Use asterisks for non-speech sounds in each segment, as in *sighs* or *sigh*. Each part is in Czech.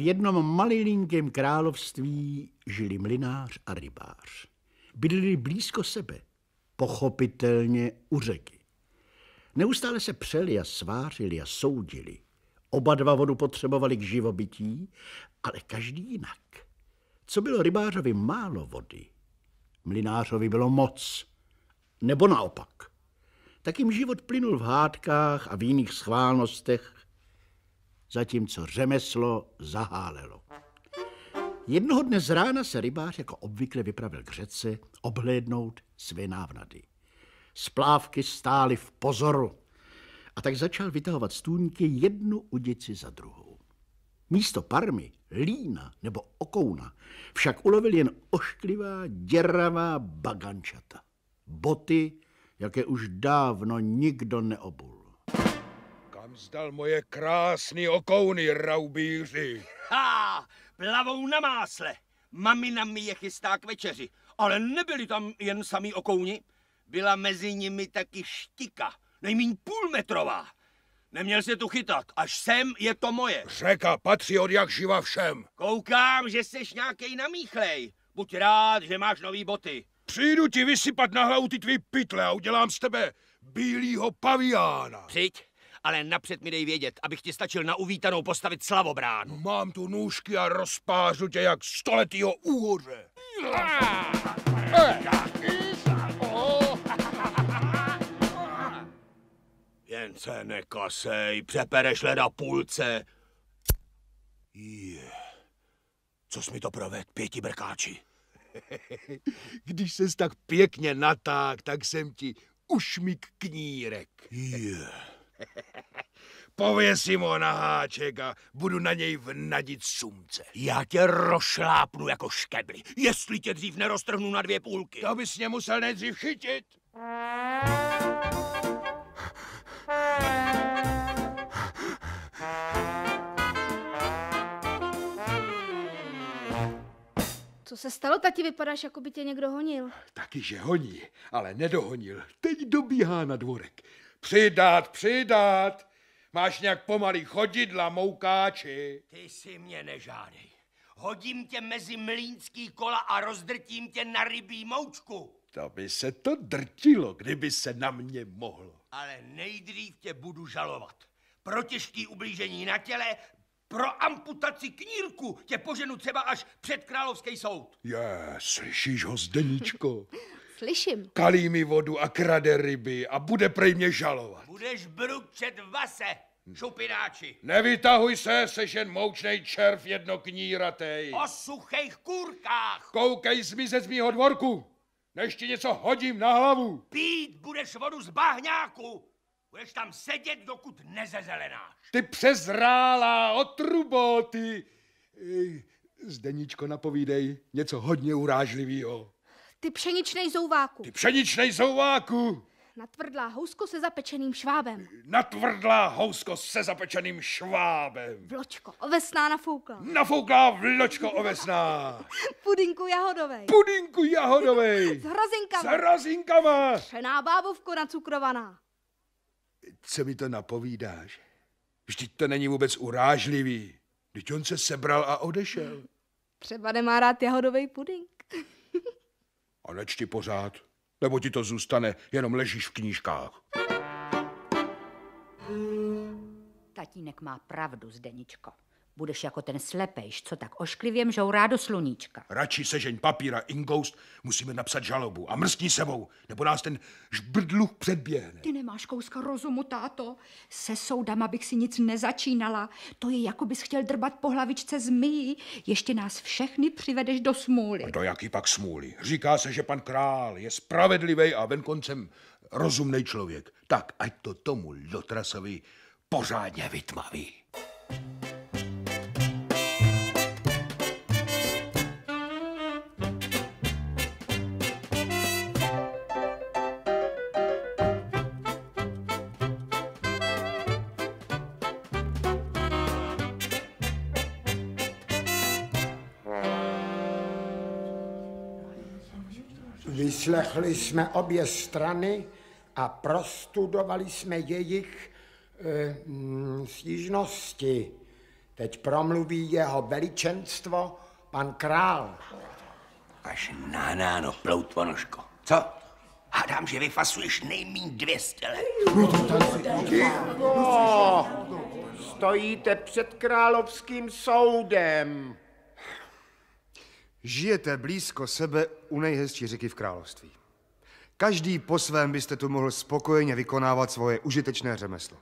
v jednom malilinkém království žili mlinář a rybář. Bydlili blízko sebe, pochopitelně u řeky. Neustále se přeli a svářili a soudili. Oba dva vodu potřebovali k živobytí, ale každý jinak. Co bylo rybářovi málo vody, mlinářovi bylo moc. Nebo naopak. Tak jim život plynul v hádkách a v jiných schválnostech, zatímco řemeslo zahálelo. Jednoho dne z rána se rybář jako obvykle vypravil k řece obhlédnout své návnady. Splávky stály v pozoru a tak začal vytahovat stůňky jednu udici za druhou. Místo parmy, lína nebo okouna však ulovil jen ošklivá, děravá bagančata. Boty, jaké už dávno nikdo neobul. Kam zdal moje krásný okouny, raubíři. Ha! Plavou na másle. Mamina mi je chystá k večeři. Ale nebyli tam jen samý okouni. Byla mezi nimi taky štika. Nejmín půlmetrová. Neměl se tu chytat. Až sem je to moje. Řeka patří od jak živa všem. Koukám, že seš nějakej namíchlej. Buď rád, že máš nový boty. Přijdu ti vysypat na hlavu ty tvý pytle a udělám z tebe bílýho paviána. Přijď ale napřed mi dej vědět, abych ti stačil na uvítanou postavit slavobránu. Mám tu nůžky a rozpářu tě jak stoletýho úhoře. Jen se nekasej, přepereš leda půlce. Je. Co jsi mi to proved, pěti brkáči? *laughs* Když ses tak pěkně natáhl, tak jsem ti ušmik knírek. Je. *laughs* Pověsím ho na háček a budu na něj vnadit sumce. Já tě rošlápnu jako škebli, jestli tě dřív neroztrhnu na dvě půlky. To bys mě musel nejdřív chytit. Co se stalo, tati? Vypadáš, jako by tě někdo honil. Taky, že honí, ale nedohonil. Teď dobíhá na dvorek. Přidat, přidat. Máš nějak pomalý chodidla, moukáči. Ty si mě nežádej. Hodím tě mezi mlínský kola a rozdrtím tě na rybí moučku. To by se to drtilo, kdyby se na mě mohlo. Ale nejdřív tě budu žalovat. Pro těžký ublížení na těle, pro amputaci knírku tě poženu třeba až před královský soud. Je, slyšíš ho, Zdeníčko? *laughs* slyším. Kalí mi vodu a krade ryby a bude prej mě žalovat. Budeš brukčet vase, šupináči. Nevytahuj se, seš jen moučnej červ jednokníratej. O suchých kůrkách. Koukej zmizet z mýho dvorku, než ti něco hodím na hlavu. Pít budeš vodu z bahňáku, budeš tam sedět, dokud nezezelenáš. Ty přezrálá, otrubo, ty... Zdeníčko, napovídej něco hodně urážlivého. Ty pšeničnej zouváku. Ty pšeničnej zouváku. Natvrdlá housko se zapečeným švábem. Natvrdlá housko se zapečeným švábem. Vločko ovesná nafoukla. Nafouklá vločko ovesná. *laughs* Pudinku jahodovej. Pudinku jahodovej. *laughs* S hrozinkama. S hrozinkama. Třená bábovko nacukrovaná. Co mi to napovídáš? Vždyť to není vůbec urážlivý. Vždyť on se sebral a odešel. Třeba nemá rád jahodovej pudink. A nečti pořád, nebo ti to zůstane, jenom ležíš v knížkách. Tatínek má pravdu, Zdeničko. Budeš jako ten slepejš, co tak ošklivě mžourá do sluníčka. Radši sežeň papíra Ingoust, musíme napsat žalobu a mrskni sebou, nebo nás ten žbrdluh předběhne. Ty nemáš kouska rozumu, táto. Se soudama bych si nic nezačínala. To je, jako bys chtěl drbat po hlavičce zmyjí. Ještě nás všechny přivedeš do smůly. A do jaký pak smůly? Říká se, že pan král je spravedlivý a venkoncem rozumný člověk. Tak, ať to tomu Lotrasovi pořádně vytmaví. thank you Vyslechli jsme obě strany a prostudovali jsme jejich e, stížnosti. Teď promluví jeho veličenstvo, pan král. Až na náno, ploutvonoško. Co? Hádám, že vyfasuješ nejmín dvě stěle. Stojíte před královským soudem. Žijete blízko sebe u nejhezčí řeky v království. Každý po svém byste tu mohl spokojeně vykonávat svoje užitečné řemeslo.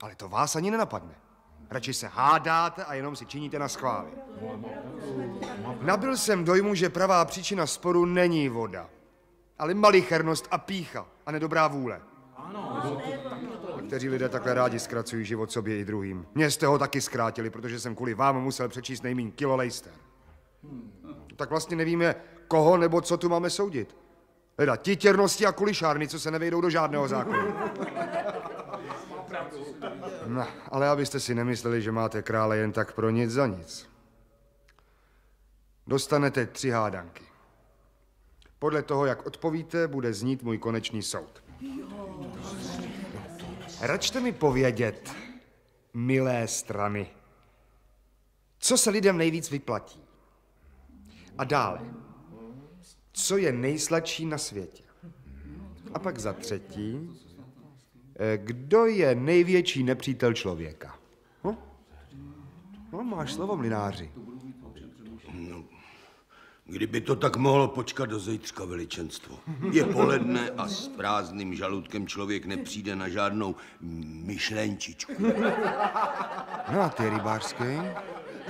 Ale to vás ani nenapadne. Radši se hádáte a jenom si činíte na schvály. Nabil jsem dojmu, že pravá příčina sporu není voda, ale malichernost a pícha a nedobrá vůle. Kteří lidé takhle rádi zkracují život sobě i druhým. Mě jste ho taky zkrátili, protože jsem kvůli vám musel přečíst nejmín kilo lejster tak vlastně nevíme, koho nebo co tu máme soudit. Teda ti těrnosti a kulišárny, co se nevejdou do žádného zákona. No, ale abyste si nemysleli, že máte krále jen tak pro nic za nic. Dostanete tři hádanky. Podle toho, jak odpovíte, bude znít můj konečný soud. Račte mi povědět, milé strany, co se lidem nejvíc vyplatí? a dále. Co je nejsladší na světě? A pak za třetí, eh, kdo je největší nepřítel člověka? Hm? No, máš slovo, mlináři. No, kdyby to tak mohlo počkat do zítřka veličenstvo. Je poledne a s prázdným žaludkem člověk nepřijde na žádnou myšlenčičku. No a ty rybářský?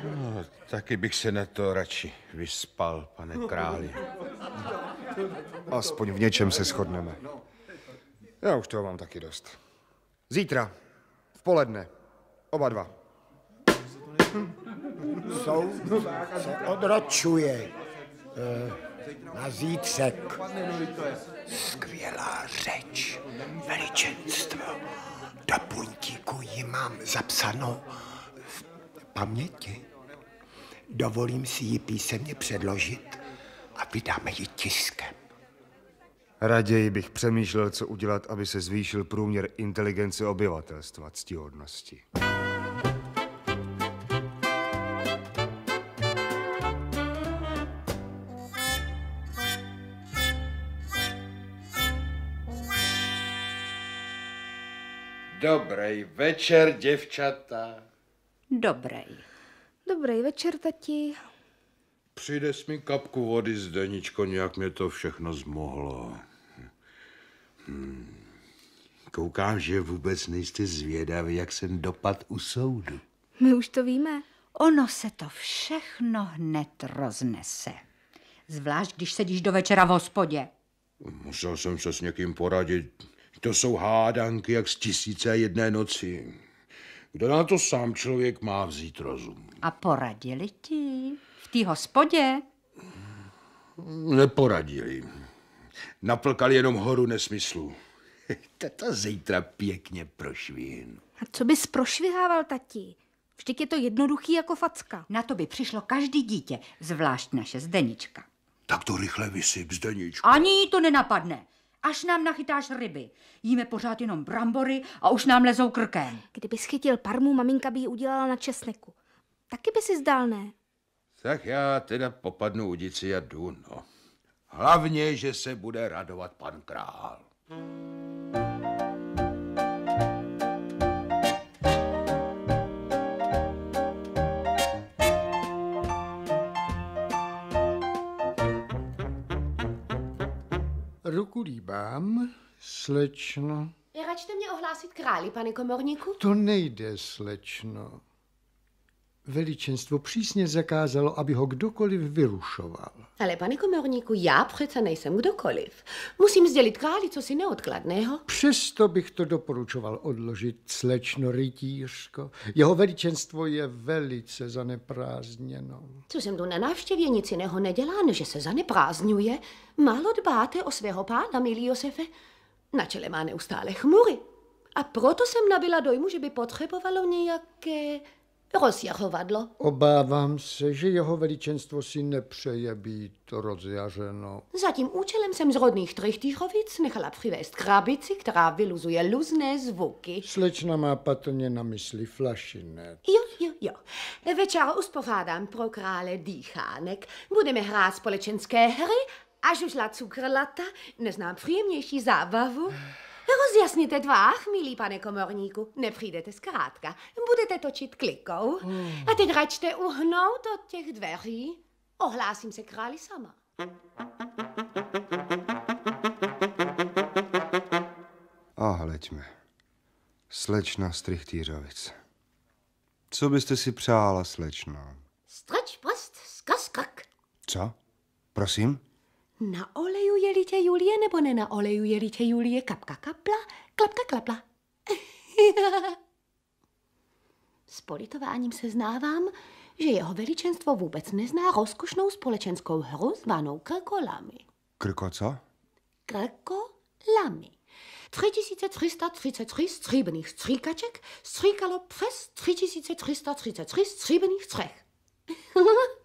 No, taky bych se na to radši vyspal, pane králi. Aspoň v něčem se shodneme. Já už toho mám taky dost. Zítra, v poledne, oba dva. Soud se odročuje eh, na zítřek. Skvělá řeč, veličenstvo. Do puntíku ji mám zapsanou v paměti. Dovolím si ji písemně předložit a vydáme ji tiskem. Raději bych přemýšlel, co udělat, aby se zvýšil průměr inteligence obyvatelstva ctihodnosti. Dobrý večer, děvčata. Dobrý. Dobrý večer, tati. Přijde mi kapku vody, Zdeničko, nějak mě to všechno zmohlo. Hmm. Koukám, že vůbec nejste zvědavý, jak jsem dopad u soudu. My už to víme. Ono se to všechno hned roznese. Zvlášť, když sedíš do večera v hospodě. Musel jsem se s někým poradit. To jsou hádanky jak z tisíce jedné noci kde na to sám člověk má vzít rozum. A poradili ti v té hospodě? Neporadili. Naplkali jenom horu nesmyslů. *laughs* Tato zítra pěkně prošvihnu. A co bys prošvihával, tati? Vždyť je to jednoduchý jako facka. Na to by přišlo každý dítě, zvlášť naše Zdenička. Tak to rychle vysyp, Zdeničko. Ani to nenapadne. Až nám nachytáš ryby. Jíme pořád jenom brambory a už nám lezou krkem. Kdyby schytil parmu, maminka by ji udělala na česneku. Taky by si zdál, ne? Tak já teda popadnu udici a jdu, no. Hlavně, že se bude radovat pan král. Hmm. Ruku líbám, slečno. Je račte mě ohlásit králi, pane komorníku? To nejde, slečno. Veličenstvo přísně zakázalo, aby ho kdokoliv vyrušoval. Ale pane komorníku, já přece nejsem kdokoliv. Musím sdělit králi, co si neodkladného. Přesto bych to doporučoval odložit, slečno rytířko. Jeho veličenstvo je velice zaneprázdněno. Co jsem tu na návštěvě, nic jiného nedělá, než se zaneprázdňuje. Málo dbáte o svého pána, milý Josefe. Na čele má neustále chmury. A proto jsem nabila dojmu, že by potřebovalo nějaké rozjahovadlo. Obávám se, že jeho veličenstvo si nepřeje být rozjaženo. Za tím účelem jsem z rodných Trichtichovic nechala přivést krabici, která vyluzuje luzné zvuky. Slečna má patrně na mysli flašinet. Jo, jo, jo. Večer uspořádám pro krále dýchánek. Budeme hrát společenské hry a žužla cukrlata. Neznám příjemnější zábavu. Rozjasněte tvář, milý pane komorníku. Nepřijdete zkrátka. Budete točit klikou. Hmm. A teď račte uhnout od těch dveří. Ohlásím se králi sama. A ah, hleďme. Slečna Strichtýřovic. Co byste si přála, slečno? Strč prst skaskak. Co? Prosím? Na oleju je lítě Julie nebo nenaolejuje lítě Julie kapka kapla, klapka klapla. *laughs* S politováním znávám, že jeho veličenstvo vůbec nezná rozkošnou společenskou hru zvanou krkolami. Krko co? Krkolami. 3333 stříbených stříkaček stříkalo přes 3333 stříbených střech. *laughs*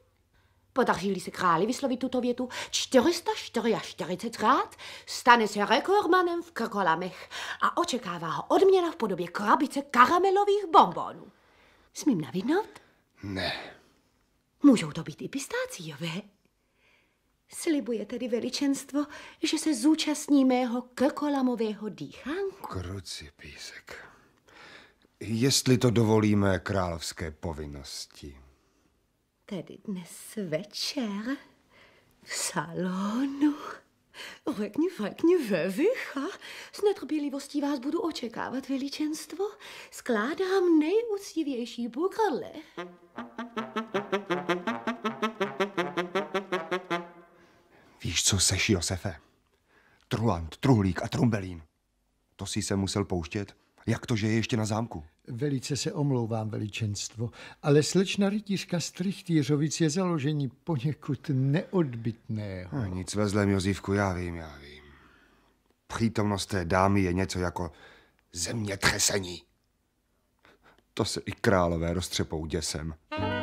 podařili se králi vyslovit tuto větu 444krát, stane se rekordmanem v krkolamech a očekává ho odměna v podobě krabice karamelových bonbonů. Smím navidnout? Ne. Můžou to být i pistáciové. Slibuje tedy veličenstvo, že se zúčastní mého krkolamového dýchánku. Kruci písek. Jestli to dovolíme královské povinnosti tedy dnes večer v salonu. Řekni, řekni, vevicha. S netrpělivostí vás budu očekávat, veličenstvo. Skládám nejúctivější bukrle. Víš, co seš, Josefe? Truant, truhlík a trumbelín. To si se musel pouštět jak to, že je ještě na zámku? Velice se omlouvám, veličenstvo, ale slečna rytířka Strichtýřovic je založení poněkud neodbitného. No, nic ve zlém, Jozívku, já vím, já vím. Přítomnost té dámy je něco jako zemětřesení. To se i králové roztřepou děsem. Hmm.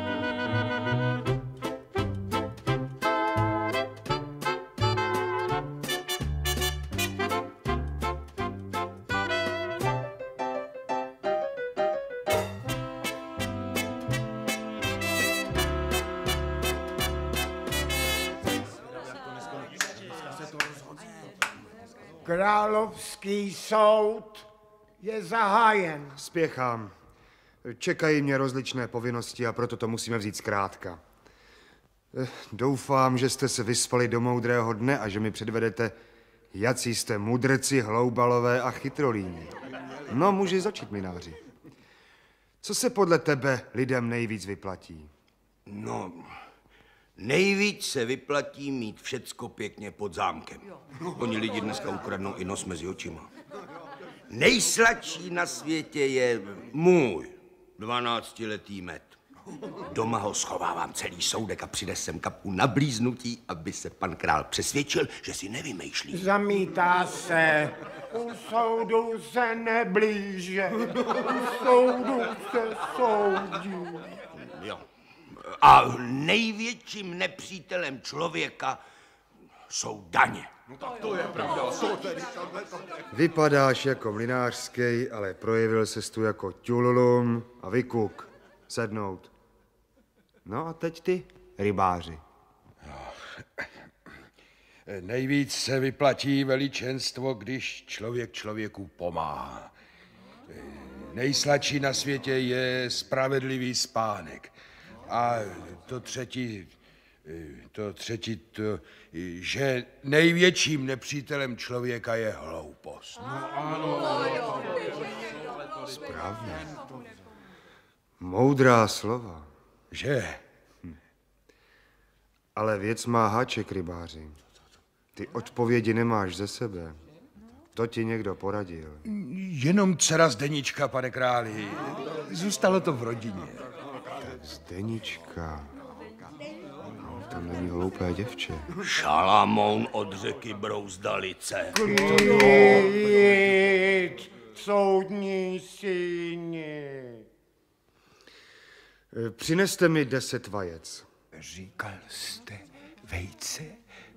soud je zahájen. Spěchám. Čekají mě rozličné povinnosti a proto to musíme vzít zkrátka. Eh, doufám, že jste se vyspali do moudrého dne a že mi předvedete, jací jste mudrci, hloubalové a chytrolíni. No, muži začít, mináři. Co se podle tebe lidem nejvíc vyplatí? No, nejvíc se vyplatí mít všecko pěkně pod zámkem. Oni lidi dneska ukradnou i nos mezi očima. Nejsladší na světě je můj 12-letý med. Doma ho schovávám celý soudek a přinesem kapu na blíznutí, aby se pan král přesvědčil, že si nevymýšlí. Zamítá se. U soudu se neblíže. U soudu se soudí. Jo. A největším nepřítelem člověka jsou daně. No tak to je pravda. Vypadáš jako mlinářský, ale projevil se tu jako tululum a vykuk. Sednout. No a teď ty, rybáři. Eh, nejvíc se vyplatí veličenstvo, když člověk člověku pomáhá. Eh, nejsladší na světě je spravedlivý spánek. A to třetí, Eh, to třetí, to, že největším nepřítelem člověka je hloupost. No ano. Správně. Moudrá slova. Že? Hm. Ale věc má háček, rybáři. Ty odpovědi nemáš ze sebe. To ti někdo poradil. Jenom dcera Zdenička, pane králi. Zůstalo to v rodině. Tak Zdenička. Tam není hloupé děvče. Šalamoun od řeky Brouzdalice. Klid, soudní síni. Přineste mi deset vajec. Říkal jste vejce,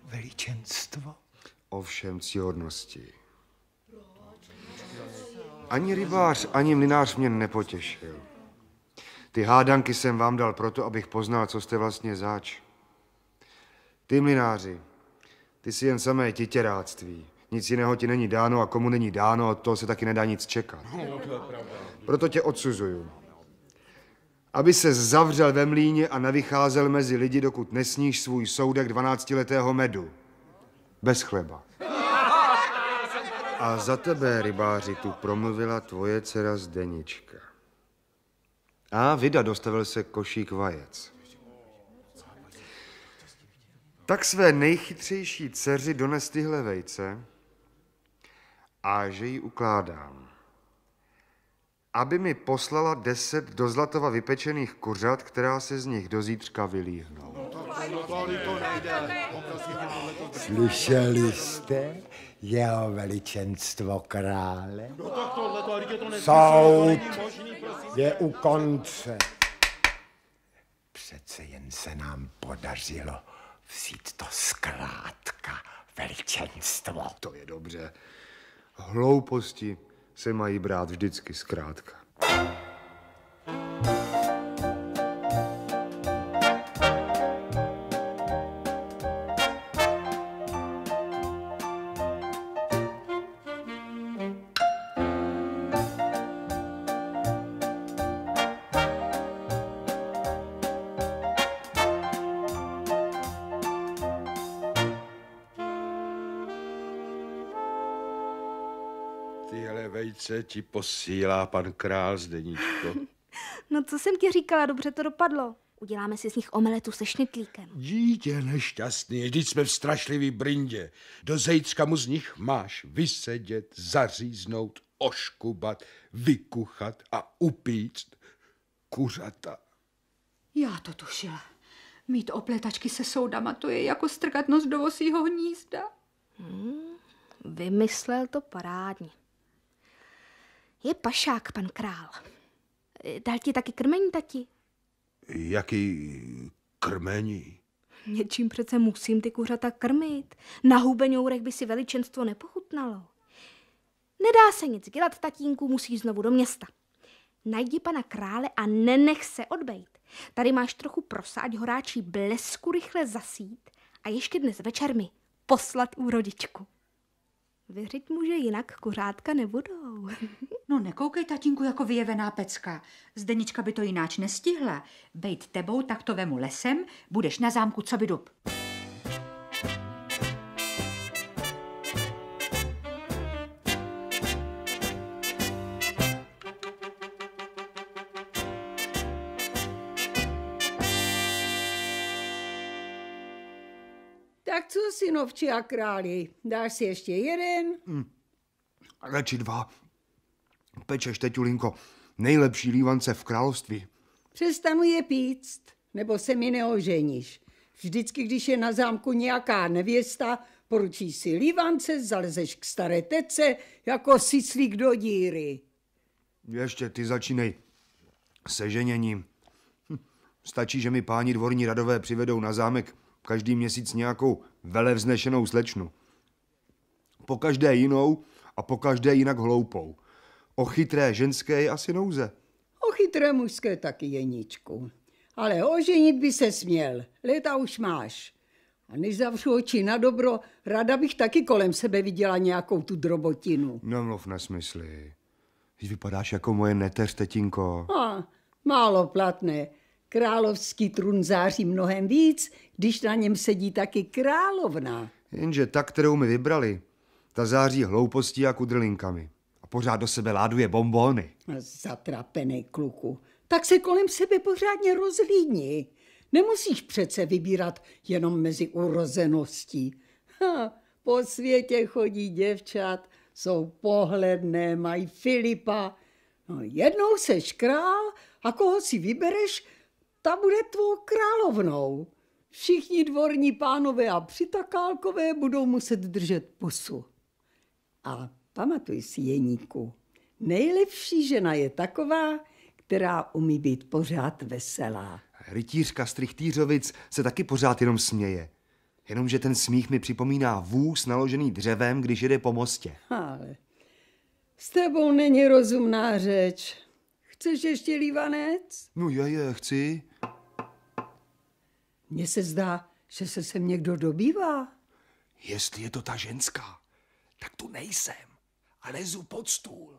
veličenstvo? Ovšem ctihodnosti. Ani rybář, ani mlinář mě nepotěšil. Ty hádanky jsem vám dal proto, abych poznal, co jste vlastně zač. Ty, mlináři, ty si jen samé titěráctví. Nic jiného ti není dáno a komu není dáno, od toho se taky nedá nic čekat. No, no, Proto tě odsuzuju. Aby se zavřel ve mlíně a navycházel mezi lidi, dokud nesníš svůj soudek 12-letého medu. Bez chleba. A za tebe, rybáři, tu promluvila tvoje dcera Zdenička. A vida dostavil se košík vajec. Tak své nejchytřejší dceři dones tyhle vejce a že ji ukládám. Aby mi poslala deset do zlatova vypečených kuřat, která se z nich do zítřka vylíhnou. Slyšeli jste? Jeho veličenstvo krále. Soud je u konce. Přece jen se nám podařilo vzít to zkrátka, veličenstvo. To je dobře. Hlouposti se mají brát vždycky zkrátka. Srdce ti posílá pan král Zdeníčko. *laughs* No co jsem ti říkala, dobře to dopadlo. Uděláme si z nich omeletu se šnitlíkem. Dítě nešťastný, vždyť jsme v strašlivý brindě. Do zejcka mu z nich máš vysedět, zaříznout, oškubat, vykuchat a upíct kuřata. Já to tušila. Mít opletačky se soudama, to je jako strkat nos do vosího hnízda. Hmm, vymyslel to parádně. Je pašák, pan král. E, dal ti taky krmení, tati? Jaký krmení? Něčím přece musím ty kuřata krmit. Na hubeňourech by si veličenstvo nepochutnalo. Nedá se nic dělat, tatínku, musíš znovu do města. Najdi pana krále a nenech se odbejt. Tady máš trochu ať horáčí blesku rychle zasít a ještě dnes večer mi poslat úrodičku. Věřit mu, že jinak kuřátka nebudou. *laughs* No nekoukej, tatínku, jako vyjevená pecka. Zdenička by to jináč nestihla. Bejt tebou tak to vemu lesem, budeš na zámku co by dub. synovči a králi. Dáš si ještě jeden? Mm. Hm. Radši dva. Pečeš, teťulinko, nejlepší lívance v království. Přestanu je píct, nebo se mi neoženíš. Vždycky, když je na zámku nějaká nevěsta, poručíš si lívance, zalezeš k staré tece, jako siclík do díry. Ještě ty začínej se ženěním. Hm. Stačí, že mi páni dvorní radové přivedou na zámek každý měsíc nějakou velevznešenou slečnu. Po každé jinou a po každé jinak hloupou. O chytré ženské je asi nouze. O chytré mužské taky jeničku. Ale oženit by se směl. Leta už máš. A než zavřu oči na dobro, ráda bych taky kolem sebe viděla nějakou tu drobotinu. Nemluv no, nesmysly. Ty vypadáš jako moje neteř, tetinko. A, málo platné. Královský trůn září mnohem víc, když na něm sedí taky královna. Jenže ta, kterou mi vybrali, ta září hloupostí a kudrlinkami. A pořád do sebe láduje bombóny. Zatrapený kluku. Tak se kolem sebe pořádně rozlídni. Nemusíš přece vybírat jenom mezi urozeností. Ha, po světě chodí děvčat, jsou pohledné, mají Filipa. No, jednou seš král a koho si vybereš, ta bude tvou královnou. Všichni dvorní pánové a přitakálkové budou muset držet pusu. A pamatuj si, Jeníku, nejlepší žena je taková, která umí být pořád veselá. Rytířka Strichtýřovic se taky pořád jenom směje. Jenomže ten smích mi připomíná vůz naložený dřevem, když jede po mostě. Ale s tebou není rozumná řeč. Chceš ještě lívanec? No je, je, chci. Mně se zdá, že se sem někdo dobývá. Jestli je to ta ženská, tak tu nejsem a lezu pod stůl.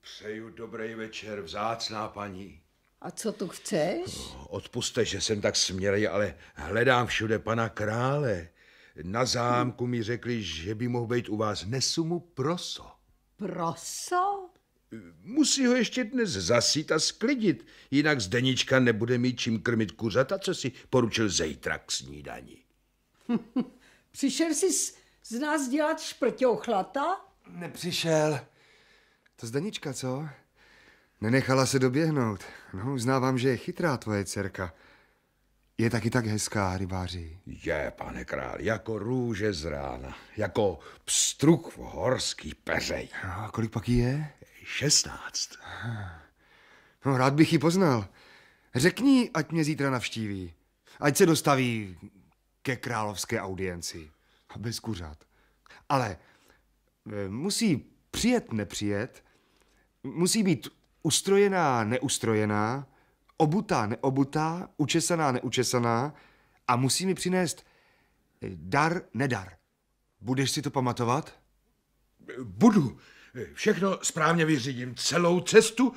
Přeju dobrý večer, vzácná paní. A co tu chceš? No, odpuste, že jsem tak směrej, ale hledám všude pana krále. Na zámku mi řekli, že by mohl být u vás. Nesu mu proso. Proso? Musí ho ještě dnes zasít a sklidit, jinak Zdenička nebude mít čím krmit kuřata, co si poručil zejtra k snídani. *laughs* Přišel jsi z, z nás dělat šprťou chlata? Nepřišel. To Zdenička, co? Nenechala se doběhnout. No, uznávám, že je chytrá tvoje dcerka. Je taky tak hezká, rybáři. Je, pane král, jako růže z rána, jako pstruh v horský peřej. A kolik pak je? šestnáct. No, rád bych ji poznal. Řekni, ať mě zítra navštíví. Ať se dostaví ke královské audienci. A bez kuřat. Ale eh, musí přijet, nepřijet, musí být ustrojená, neustrojená, obutá, neobutá, učesaná, neučesaná a musí mi přinést eh, dar, nedar. Budeš si to pamatovat? Budu. Všechno správně vyřídím. Celou cestu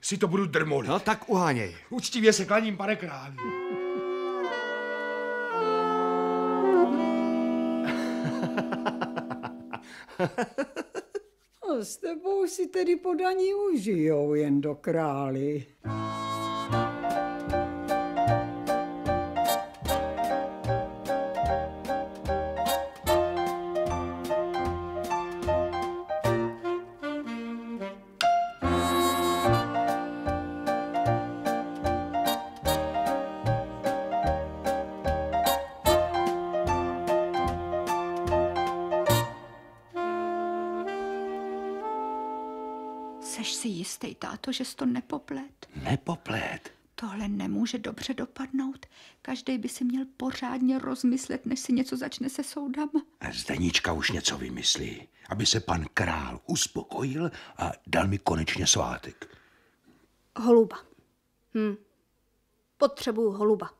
si to budu drmolit. No tak uháněj. Uctivě se klaním, pane králi. A s tebou si tedy podaní užijou jen do králi. to, že jsi to nepoplet. Nepoplet? Tohle nemůže dobře dopadnout. Každý by si měl pořádně rozmyslet, než si něco začne se soudama. Zdenička už něco vymyslí, aby se pan král uspokojil a dal mi konečně svátek. Holuba. Hm. Potřebuju holuba.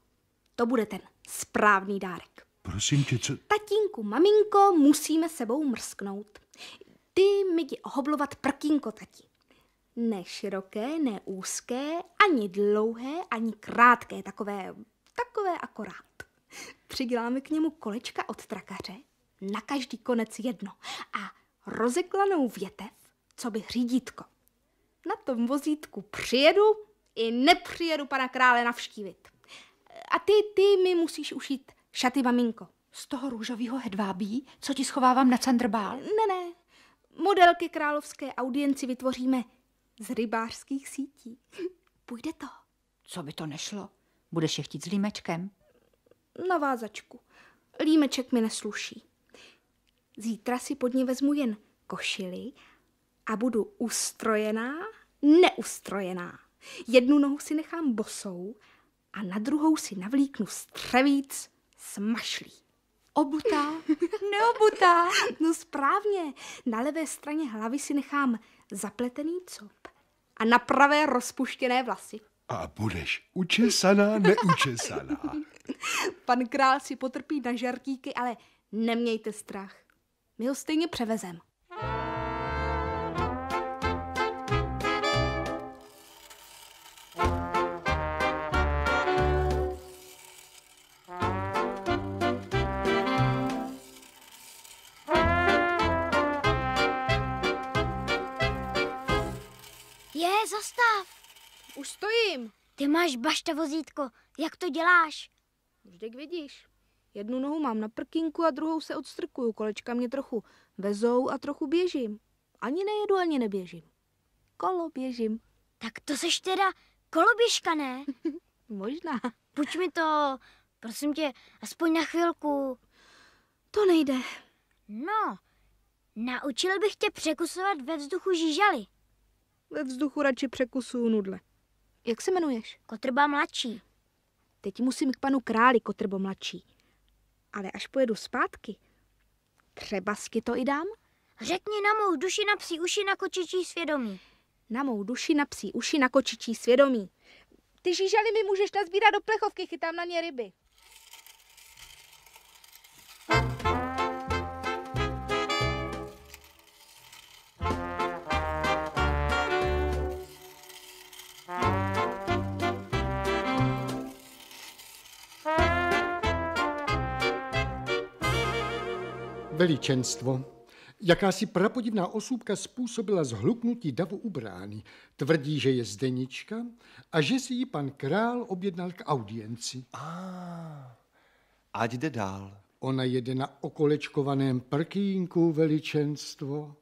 To bude ten správný dárek. Prosím tě, co... Tatínku, maminko, musíme sebou mrsknout. Ty mi jdi ohoblovat prkínko, tati. Ne široké, ne úzké, ani dlouhé, ani krátké, takové, takové akorát. Přiděláme k němu kolečka od trakaře, na každý konec jedno a rozeklanou větev, co by řídítko. Na tom vozítku přijedu i nepřijedu pana krále navštívit. A ty, ty mi musíš ušít šaty, maminko. Z toho růžového hedvábí, co ti schovávám na candrbál? Ne, ne. Modelky královské audienci vytvoříme z rybářských sítí. *laughs* Půjde to? Co by to nešlo? Budeš je chtít s límečkem? Na vázačku. Límeček mi nesluší. Zítra si pod ně vezmu jen košili a budu ustrojená, neustrojená. Jednu nohu si nechám bosou a na druhou si navlíknu střevíc s mašlí. Obutá? *laughs* Neobutá? No správně. Na levé straně hlavy si nechám zapletený cop a na pravé rozpuštěné vlasy. A budeš učesaná, neučesaná. *laughs* Pan král si potrpí na žartíky, ale nemějte strach. My ho stejně převezem. Už stojím. Ty máš bašta vozítko. Jak to děláš? Vždyť vidíš. Jednu nohu mám na prkinku a druhou se odstrkuju. Kolečka mě trochu vezou a trochu běžím. Ani nejedu, ani neběžím. Kolo běžím. Tak to seš teda koloběžka, ne? *laughs* Možná. Půjč mi to, prosím tě, aspoň na chvilku. To nejde. No, naučil bych tě překusovat ve vzduchu žížaly. Ve vzduchu radši překusuju nudle. Jak se jmenuješ? Kotrba mladší. Teď musím k panu králi Kotrbo mladší. Ale až pojedu zpátky, třeba si to i dám? Řekni na mou duši na psí uši na kočičí svědomí. Na mou duši na psí uši na kočičí svědomí. Ty žížaly mi můžeš nazbírat do plechovky, chytám na ně ryby. Veličenstvo, jakási prapodivná osůbka způsobila zhluknutí davu u brány. Tvrdí, že je Zdenička a že si ji pan král objednal k audienci. A, ah, ať jde dál. Ona jede na okolečkovaném prkínku, veličenstvo.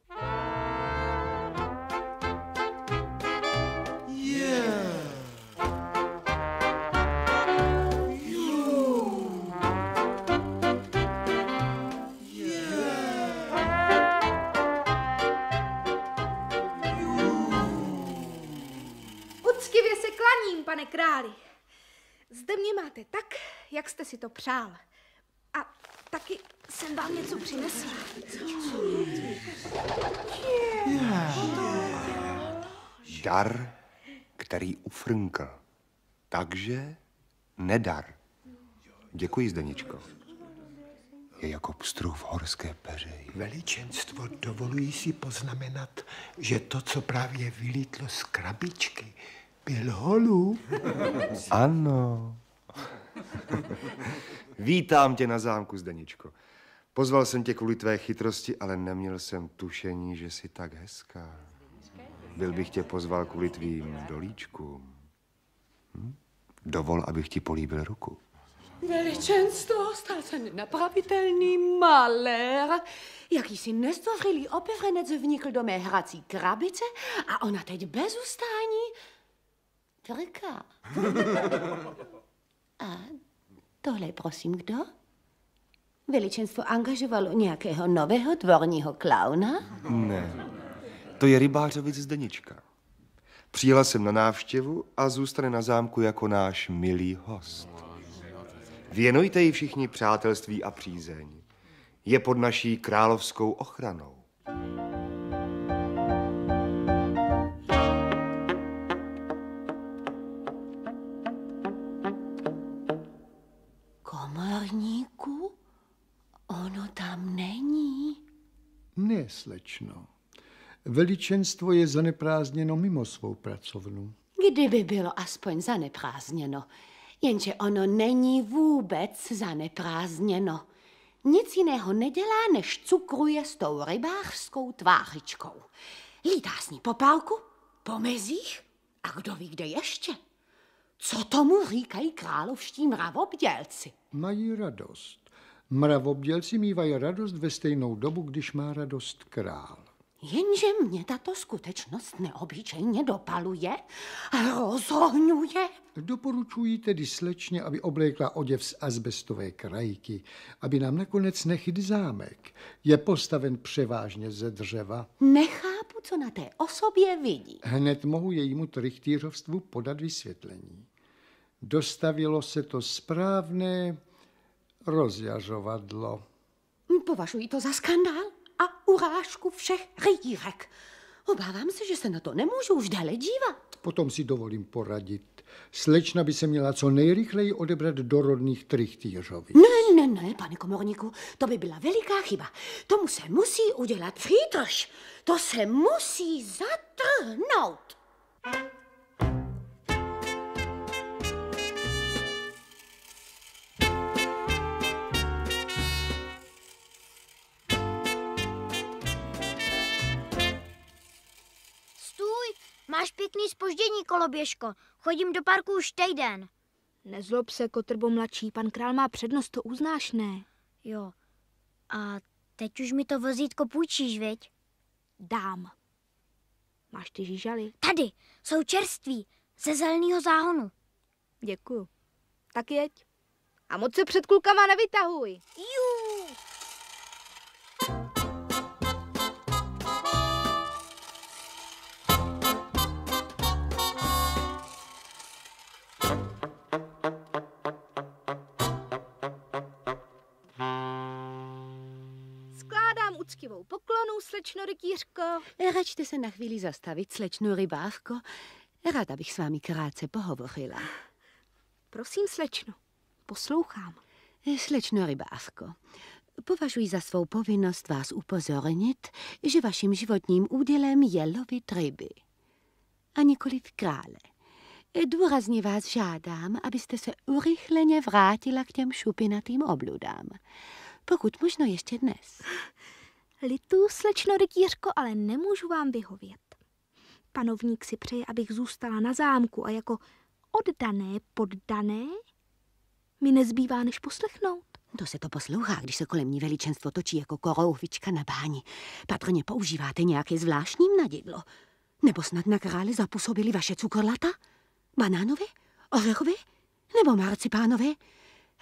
si to přál. A taky jsem vám něco přinesla. Dar, který ufrnkl. Takže nedar. Děkuji, Zdeničko. Je jako pstruh v horské peři. Veličenstvo, dovolují si poznamenat, že to, co právě vylítlo z krabičky, byl holub. Ano. *laughs* Vítám tě na zámku, Zdeničko. Pozval jsem tě kvůli tvé chytrosti, ale neměl jsem tušení, že jsi tak hezká. Byl bych tě pozval kvůli tvým dolíčkům. Hm? Dovol, abych ti políbil ruku. Veličenstvo, stal se nenapravitelný malér. Jakýsi nestořilý operenec vnikl do mé hrací krabice a ona teď bez ustání trká. *laughs* A tohle je prosím kdo? Veličenstvo angažovalo nějakého nového dvorního klauna? Ne, to je rybářovic Zdenička. Přijela jsem na návštěvu a zůstane na zámku jako náš milý host. Věnujte jí všichni přátelství a přízeň. Je pod naší královskou ochranou. slečno. Veličenstvo je zaneprázdněno mimo svou pracovnu. Kdyby bylo aspoň zaneprázdněno, jenže ono není vůbec zaneprázdněno. Nic jiného nedělá, než cukruje s tou rybářskou tvářičkou. Lítá s ní po pálku, po mezích a kdo ví, kde ještě. Co tomu říkají královští mravobdělci? Mají radost. Mravobdělci mývají radost ve stejnou dobu, když má radost král. Jenže mě tato skutečnost neobyčejně dopaluje a rozhohňuje. Doporučuji tedy slečně, aby oblékla oděv z azbestové krajky, aby nám nakonec nechyt zámek. Je postaven převážně ze dřeva. Nechápu, co na té osobě vidí. Hned mohu jejímu trichtýřovstvu podat vysvětlení. Dostavilo se to správné rozjažovadlo. Hm, považuji to za skandál a urážku všech rytírek. Obávám se, že se na to nemůžu už dále dívat. Potom si dovolím poradit. Slečna by se měla co nejrychleji odebrat do rodných trichtýřovic. Ne, ne, ne, pane komorníku, to by byla veliká chyba. Tomu se musí udělat frýtrž. To se musí zatrhnout. thank you máš pěkný spoždění, koloběžko. Chodím do parku už týden. Nezlob se, Kotrbo mladší, pan král má přednost, to uznáš, ne? Jo, a teď už mi to vozítko půjčíš, viď? Dám. Máš ty žížaly? Tady, jsou čerství, ze zeleného záhonu. Děkuju. Tak jeď. A moc se před klukama nevytahuj. Jú. slečno rytířko. Račte se na chvíli zastavit, slečno rybávko. Ráda bych s vámi krátce pohovořila. Prosím, slečno, poslouchám. Slečno rybávko, považuji za svou povinnost vás upozornit, že vaším životním údělem je lovit ryby. A nikoliv krále. Důrazně vás žádám, abyste se urychleně vrátila k těm šupinatým obludám. Pokud možno ještě dnes. Litu, slečno rytířko, ale nemůžu vám vyhovět. Panovník si přeje, abych zůstala na zámku a jako oddané, poddané, mi nezbývá než poslechnout. To se to poslouchá, když se kolem ní veličenstvo točí jako korouhvička na báni. Patrně používáte nějaké zvláštní nadidlo. Nebo snad na králi zapůsobili vaše cukrlata? Banánové? Orechové? Nebo marcipánové?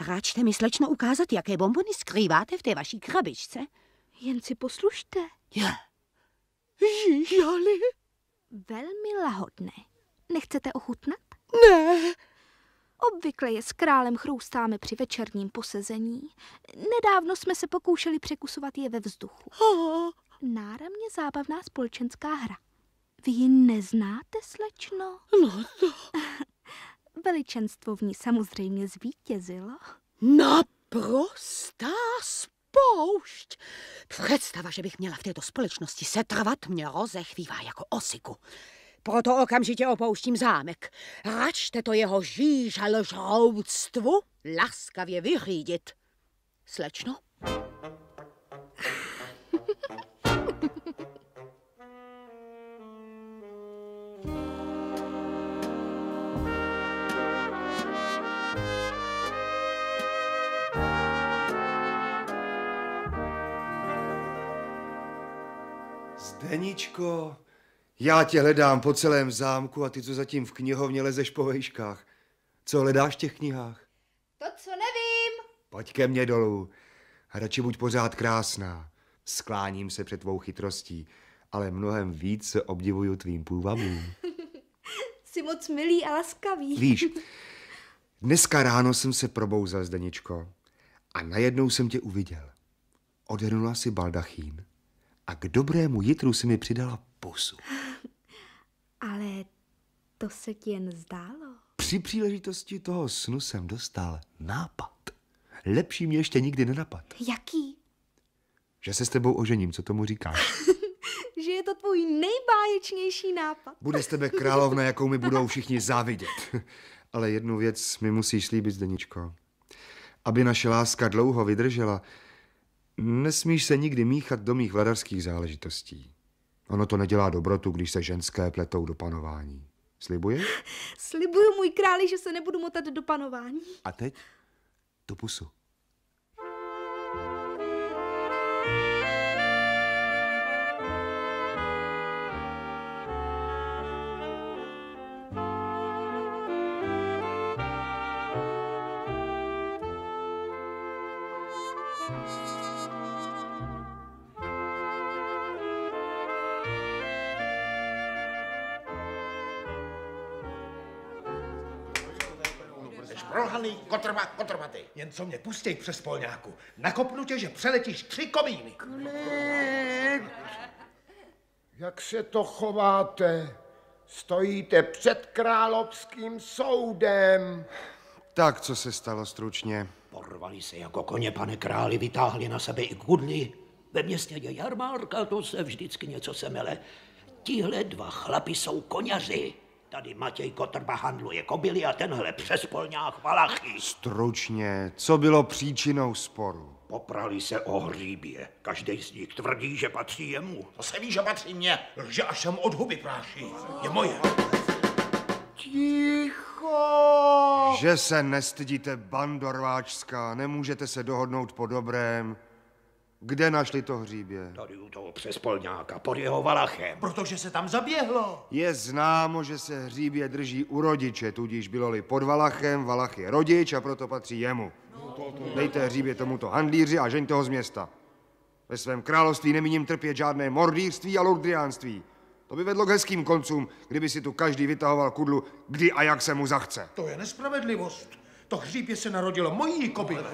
Ráčte mi slečno ukázat, jaké bombony skrýváte v té vaší krabičce? Jen si poslušte. Je. Žížali. Velmi lahodné. Nechcete ochutnat? Ne. Obvykle je s králem chroustáme při večerním posezení. Nedávno jsme se pokoušeli překusovat je ve vzduchu. Oh. Náramně zábavná společenská hra. Vy ji neznáte, slečno? No to... *laughs* Veličenstvo v ní samozřejmě zvítězilo. Naprostá poušť. Představa, že bych měla v této společnosti setrvat, mě rozechvívá jako osiku. Proto okamžitě opouštím zámek. Račte to jeho žížal žroudstvu laskavě vyřídit. Slečno? Deníčko, já tě hledám po celém zámku a ty, co zatím v knihovně lezeš po vejškách. Co hledáš v těch knihách? To, co nevím. Pojď ke mně dolů. Radši buď pořád krásná. Skláním se před tvou chytrostí, ale mnohem víc se obdivuju tvým půvabům. *laughs* Jsi moc milý a laskavý. Víš, *laughs* dneska ráno jsem se probouzal, Zdeničko, a najednou jsem tě uviděl. Odhrnula si baldachín a k dobrému jitru si mi přidala pusu. Ale to se ti jen zdálo. Při příležitosti toho snu jsem dostal nápad. Lepší mě ještě nikdy nenapad. Jaký? Že se s tebou ožením, co tomu říkáš? *laughs* že je to tvůj nejbáječnější nápad. Bude z tebe královna, jakou mi budou všichni závidět. *laughs* Ale jednu věc mi musíš slíbit, Zdeničko. Aby naše láska dlouho vydržela, Nesmíš se nikdy míchat do mých vladarských záležitostí. Ono to nedělá dobrotu, když se ženské pletou do panování. Slibuje? Slibuju, můj králi, že se nebudu motat do panování. A teď? Do pusu. Žádný kotrma, kotrbaty. Jen co mě pustěj přes polňáku. Nakopnu tě, že přeletíš tři komíny. Klid. Jak se to chováte? Stojíte před královským soudem. Tak, co se stalo stručně? Porvali se jako koně, pane králi, vytáhli na sebe i kudly. Ve městě je jarmárka, to se vždycky něco semele. Tihle dva chlapi jsou koněři. Tady Matěj Kotrba handluje kobily a tenhle přespolňách Valachy. Stručně, co bylo příčinou sporu? Poprali se o hříbě. Každý z nich tvrdí, že patří jemu. To se ví, že patří mě, že až jsem od huby práší. Je moje. Ticho! Že se nestydíte, bandorváčská, nemůžete se dohodnout po dobrém. Kde našli to hříbě? Tady u toho přespolňáka, pod jeho valachem. Protože se tam zaběhlo. Je známo, že se hříbě drží u rodiče, tudíž bylo-li pod valachem, valach je rodič a proto patří jemu. No, to, to, Dejte hříbě tomuto handlíři a žeň toho z města. Ve svém království nemíním trpět žádné mordýrství a lordriánství. To by vedlo k hezkým koncům, kdyby si tu každý vytahoval kudlu, kdy a jak se mu zachce. To je nespravedlivost. To hříbě se narodilo mojí kobyle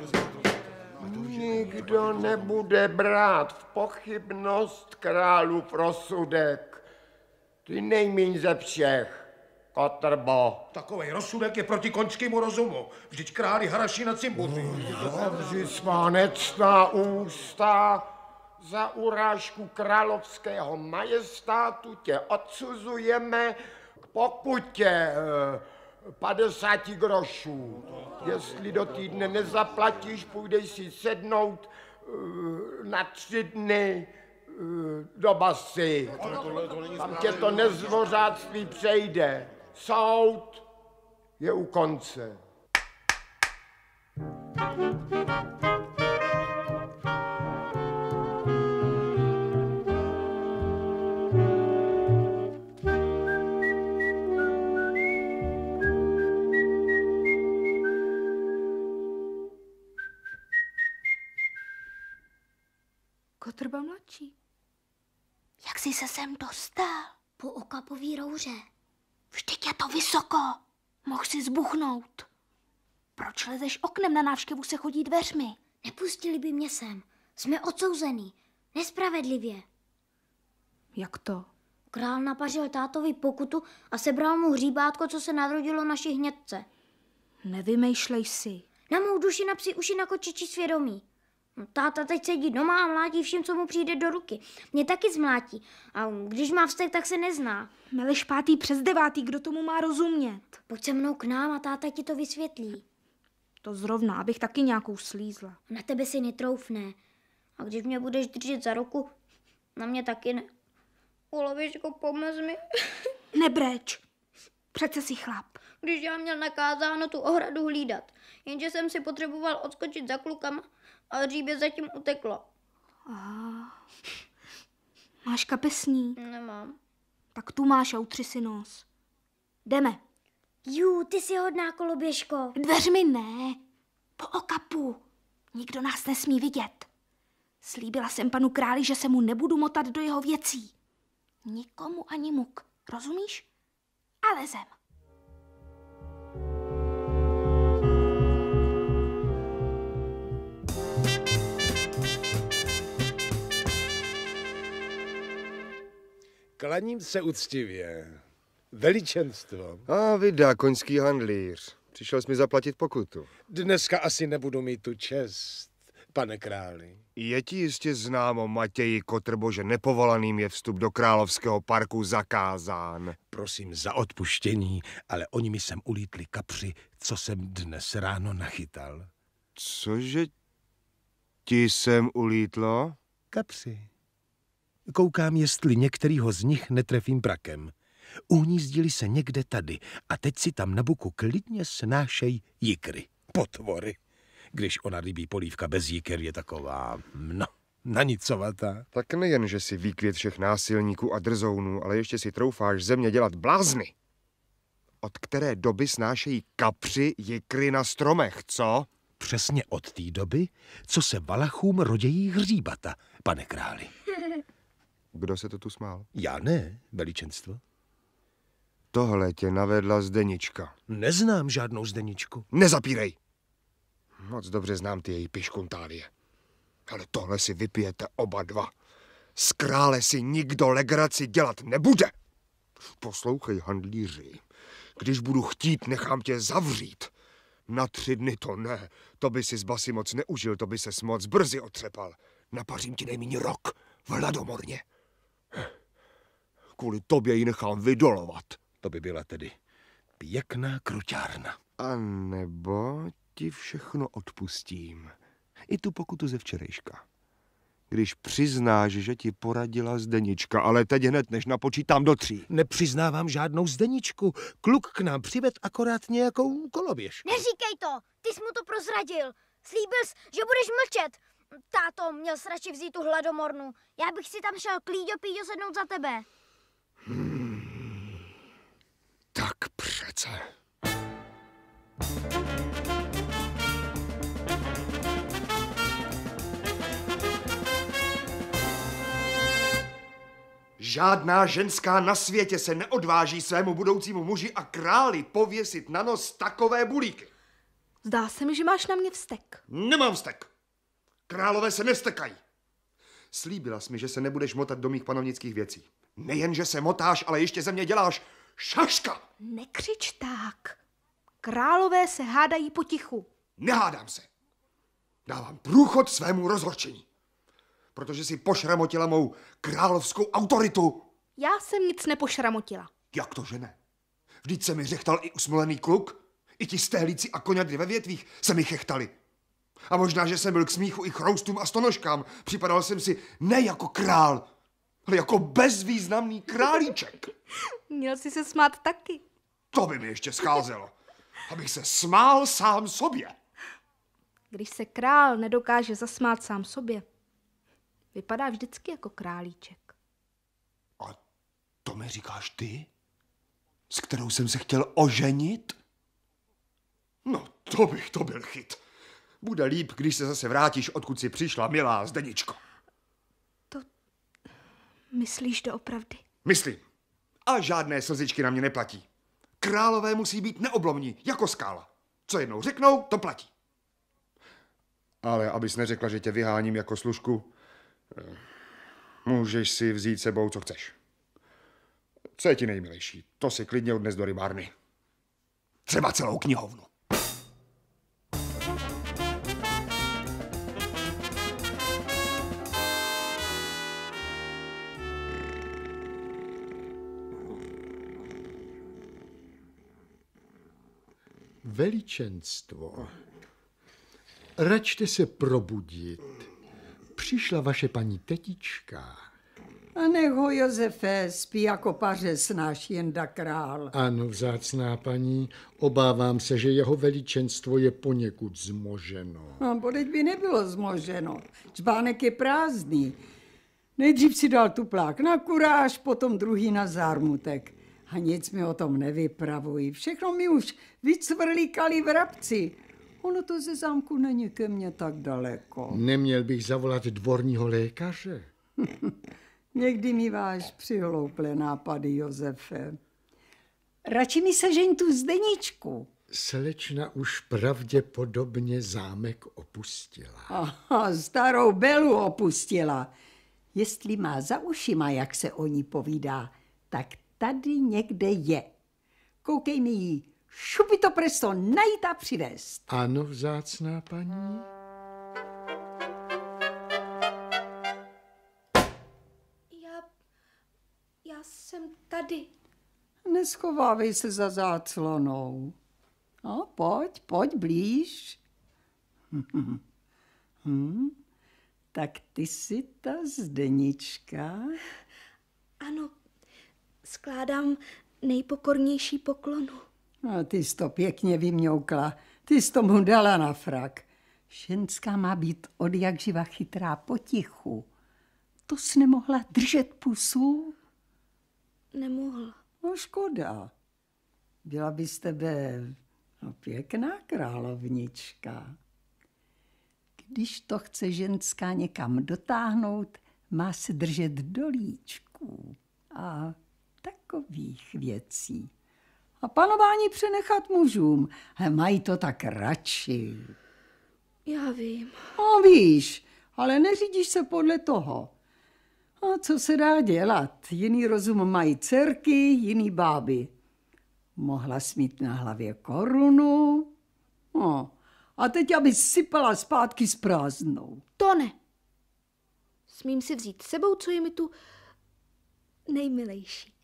nikdo nebude brát v pochybnost králu prosudek. Ty nejmíň ze všech. Kotrbo. Takový rozsudek je proti končkému rozumu. Vždyť králi hraší na cimbuři. Zavři svá necná ústa. Za urážku královského majestátu tě odsuzujeme k pokutě. Eh, 50 grošů. Jestli do týdne nezaplatíš, půjdeš si sednout eh, na tři dny eh, do basy. Tam tě to nezvořáctví přejde. Soud je u konce. Jsem dostal? Po okapový rouře. Vždyť je to vysoko. Mohl si zbuchnout. Proč lezeš oknem na návštěvu se chodí dveřmi? Nepustili by mě sem. Jsme odsouzený. Nespravedlivě. Jak to? Král napařil tátovi pokutu a sebral mu hříbátko, co se narodilo naší hnědce. Nevymýšlej si. Na mou duši, na psi uši, na kočičí svědomí. No, táta teď sedí doma a mlátí všem, co mu přijde do ruky. Mě taky zmlátí. A když má vztek, tak se nezná. Meleš pátý přes devátý, kdo tomu má rozumět? Pojď se mnou k nám a táta ti to vysvětlí. To zrovna, abych taky nějakou slízla. Na tebe si netroufne. A když mě budeš držet za ruku, na mě taky ne. Ulovičko, pomez mi. *laughs* Nebreč. Přece si chlap. Když já měl nakázáno tu ohradu hlídat, jenže jsem si potřeboval odskočit za klukama, a říbě zatím uteklo. Aha. Máš kapesní? Nemám. Tak tu máš a utři si nos. Jdeme. Jú, ty jsi hodná koloběžko. Dveřmi ne. Po okapu. Nikdo nás nesmí vidět. Slíbila jsem panu králi, že se mu nebudu motat do jeho věcí. Nikomu ani muk, rozumíš? Ale zem. Klaním se úctivě. Veličenstvo. A vydá koňský handlíř. Přišel jsi mi zaplatit pokutu. Dneska asi nebudu mít tu čest, pane králi. Je ti jistě známo, Matěji Kotrbo, že nepovolaným je vstup do Královského parku zakázán. Prosím za odpuštění, ale oni mi sem ulítli kapři, co jsem dnes ráno nachytal. Cože ti sem ulítlo? Kapři. Koukám, jestli některýho z nich netrefím prakem. Uhnízdili se někde tady a teď si tam na buku klidně snášej jikry, potvory. Když ona rybí polívka bez jikr je taková, no, nanicovatá. Tak nejen, že si výkvět všech násilníků a drzounů, ale ještě si troufáš země dělat blázny. Od které doby snášejí kapři jikry na stromech, co? Přesně od té doby, co se valachům rodějí hříbata, pane králi. Kdo se to tu smál? Já ne, veličenstvo. Tohle tě navedla Zdenička. Neznám žádnou Zdeničku. Nezapírej! Moc dobře znám ty její piškuntálie. Ale tohle si vypijete oba dva. Z krále si nikdo legraci dělat nebude. Poslouchej, handlíři, když budu chtít, nechám tě zavřít. Na tři dny to ne, to by si z basy moc neužil, to by se moc brzy otřepal. Napařím ti nejméně rok, vladomorně. Kvůli tobě ji nechám vydolovat. To by byla tedy pěkná kruťárna. A nebo ti všechno odpustím. I tu pokutu ze včerejška. Když přiznáš, že ti poradila Zdenička, ale teď hned než napočítám do tří. Nepřiznávám žádnou Zdeničku. Kluk k nám přived akorát nějakou koloběž. Neříkej to, ty jsi mu to prozradil. Slíbil jsi, že budeš mlčet. Táto, měl radši vzít tu hladomornu. Já bych si tam šel klíďo píďo sednout za tebe. Hmm. Tak přece. Žádná ženská na světě se neodváží svému budoucímu muži a králi pověsit na nos takové bulíky. Zdá se mi, že máš na mě vztek. Nemám vztek. Králové se nestekají. Slíbila jsi mi, že se nebudeš motat do mých panovnických věcí. Nejen, že se motáš, ale ještě ze mě děláš šaška. Nekřič tak. Králové se hádají potichu. Nehádám se. Dávám průchod svému rozhorčení. Protože si pošramotila mou královskou autoritu. Já jsem nic nepošramotila. Jak to, že ne? Vždyť se mi řechtal i usmolený kluk. I ti stehlíci a koňadry ve větvích se mi chechtali. A možná, že jsem byl k smíchu i chroustům a stonožkám. Připadal jsem si ne jako král, ale jako bezvýznamný králíček. *laughs* Měl jsi se smát taky. To by mi ještě scházelo, abych se smál sám sobě. Když se král nedokáže zasmát sám sobě, vypadá vždycky jako králíček. A to mi říkáš ty? S kterou jsem se chtěl oženit? No, to bych to byl chyt. Bude líp, když se zase vrátíš, odkud si přišla, milá Zdeničko. To myslíš doopravdy? Myslím. A žádné slzičky na mě neplatí. Králové musí být neoblomní, jako skála. Co jednou řeknou, to platí. Ale abys neřekla, že tě vyháním jako služku, eh, můžeš si vzít sebou, co chceš. Co je ti nejmilejší? To si klidně odnes do rybárny. Třeba celou knihovnu. veličenstvo, račte se probudit. Přišla vaše paní tetička. A nech ho Josefe spí jako pařes náš jenda král. Ano, vzácná paní, obávám se, že jeho veličenstvo je poněkud zmoženo. A no, bodeď by nebylo zmoženo, čbánek je prázdný. Nejdřív si dal tu plák na kuráž, potom druhý na zármutek a nic mi o tom nevypravují. Všechno mi už vycvrlíkali vrabci. Ono to ze zámku není ke mně tak daleko. Neměl bych zavolat dvorního lékaře? *laughs* Někdy mi váš přihlouplé nápady, Josefe. Radši mi sežeň tu Zdeničku. Selečna už pravděpodobně zámek opustila. Aha, starou Belu opustila. Jestli má za ušima, jak se o ní povídá, tak tady někde je. Koukej mi ji, šupi to presto, najít a přivést. Ano, vzácná paní. Já, já jsem tady. Neschovávej se za záclonou. No, pojď, pojď blíž. *laughs* Hm, tak ty jsi ta Zdenička? Ano, skládám nejpokornější poklonu. A ty jsi to pěkně vymňoukla. Ty jsi tomu dala na frak. Ženská má být od jak živa chytrá potichu. To jsi nemohla držet pusu? Nemohla. No škoda. Byla by z tebe no, pěkná královnička. Když to chce ženská někam dotáhnout, má se držet dolíčku. A takových věcí. A panování přenechat mužům, mají to tak radši. Já vím. No víš, ale neřídíš se podle toho. A co se dá dělat? Jiný rozum mají dcerky, jiný báby. Mohla smít na hlavě korunu. No. A teď, aby sypala zpátky s prázdnou. To ne. Smím si vzít sebou, co je mi tu nejmilejší.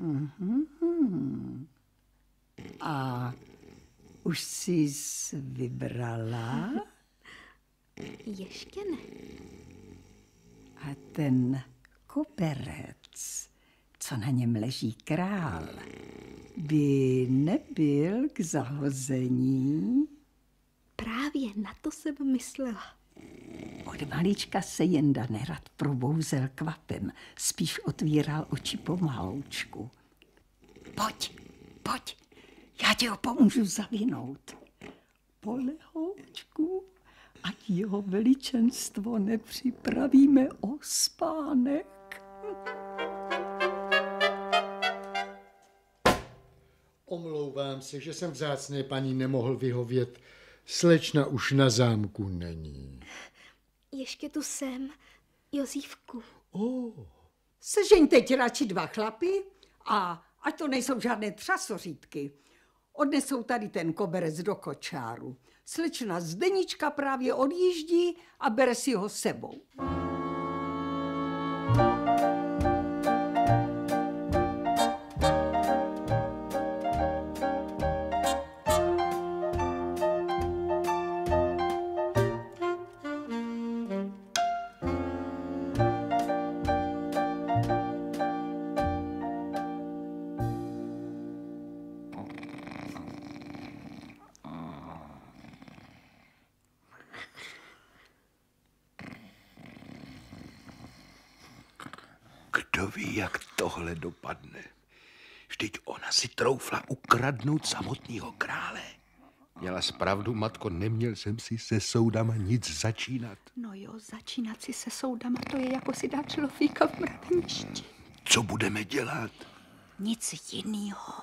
Mm-hmm. A už jsi vybrala? Ještě ne. A ten koberec, co na něm leží král, by nebyl k zahození? Právě na to jsem myslela. Od malička se jenda nerad probouzel kvapem, spíš otvíral oči pomaloučku. Pojď, pojď, já ti ho pomůžu zavinout. Polehoučku, ať jeho veličenstvo nepřipravíme o spánek. Omlouvám se, že jsem vzácné paní nemohl vyhovět. Slečna už na zámku není. Ještě tu jsem, Jozívku. oh. Sežeň teď radši dva chlapy a ať to nejsou žádné třasořídky. Odnesou tady ten koberec do kočáru. Slečna Zdenička právě odjíždí a bere si ho sebou. troufla ukradnout samotného krále. Měla zpravdu, matko, neměl jsem si se soudama nic začínat. No jo, začínat si se soudama, to je jako si dát člověka v mraveništi. Co budeme dělat? Nic jiného,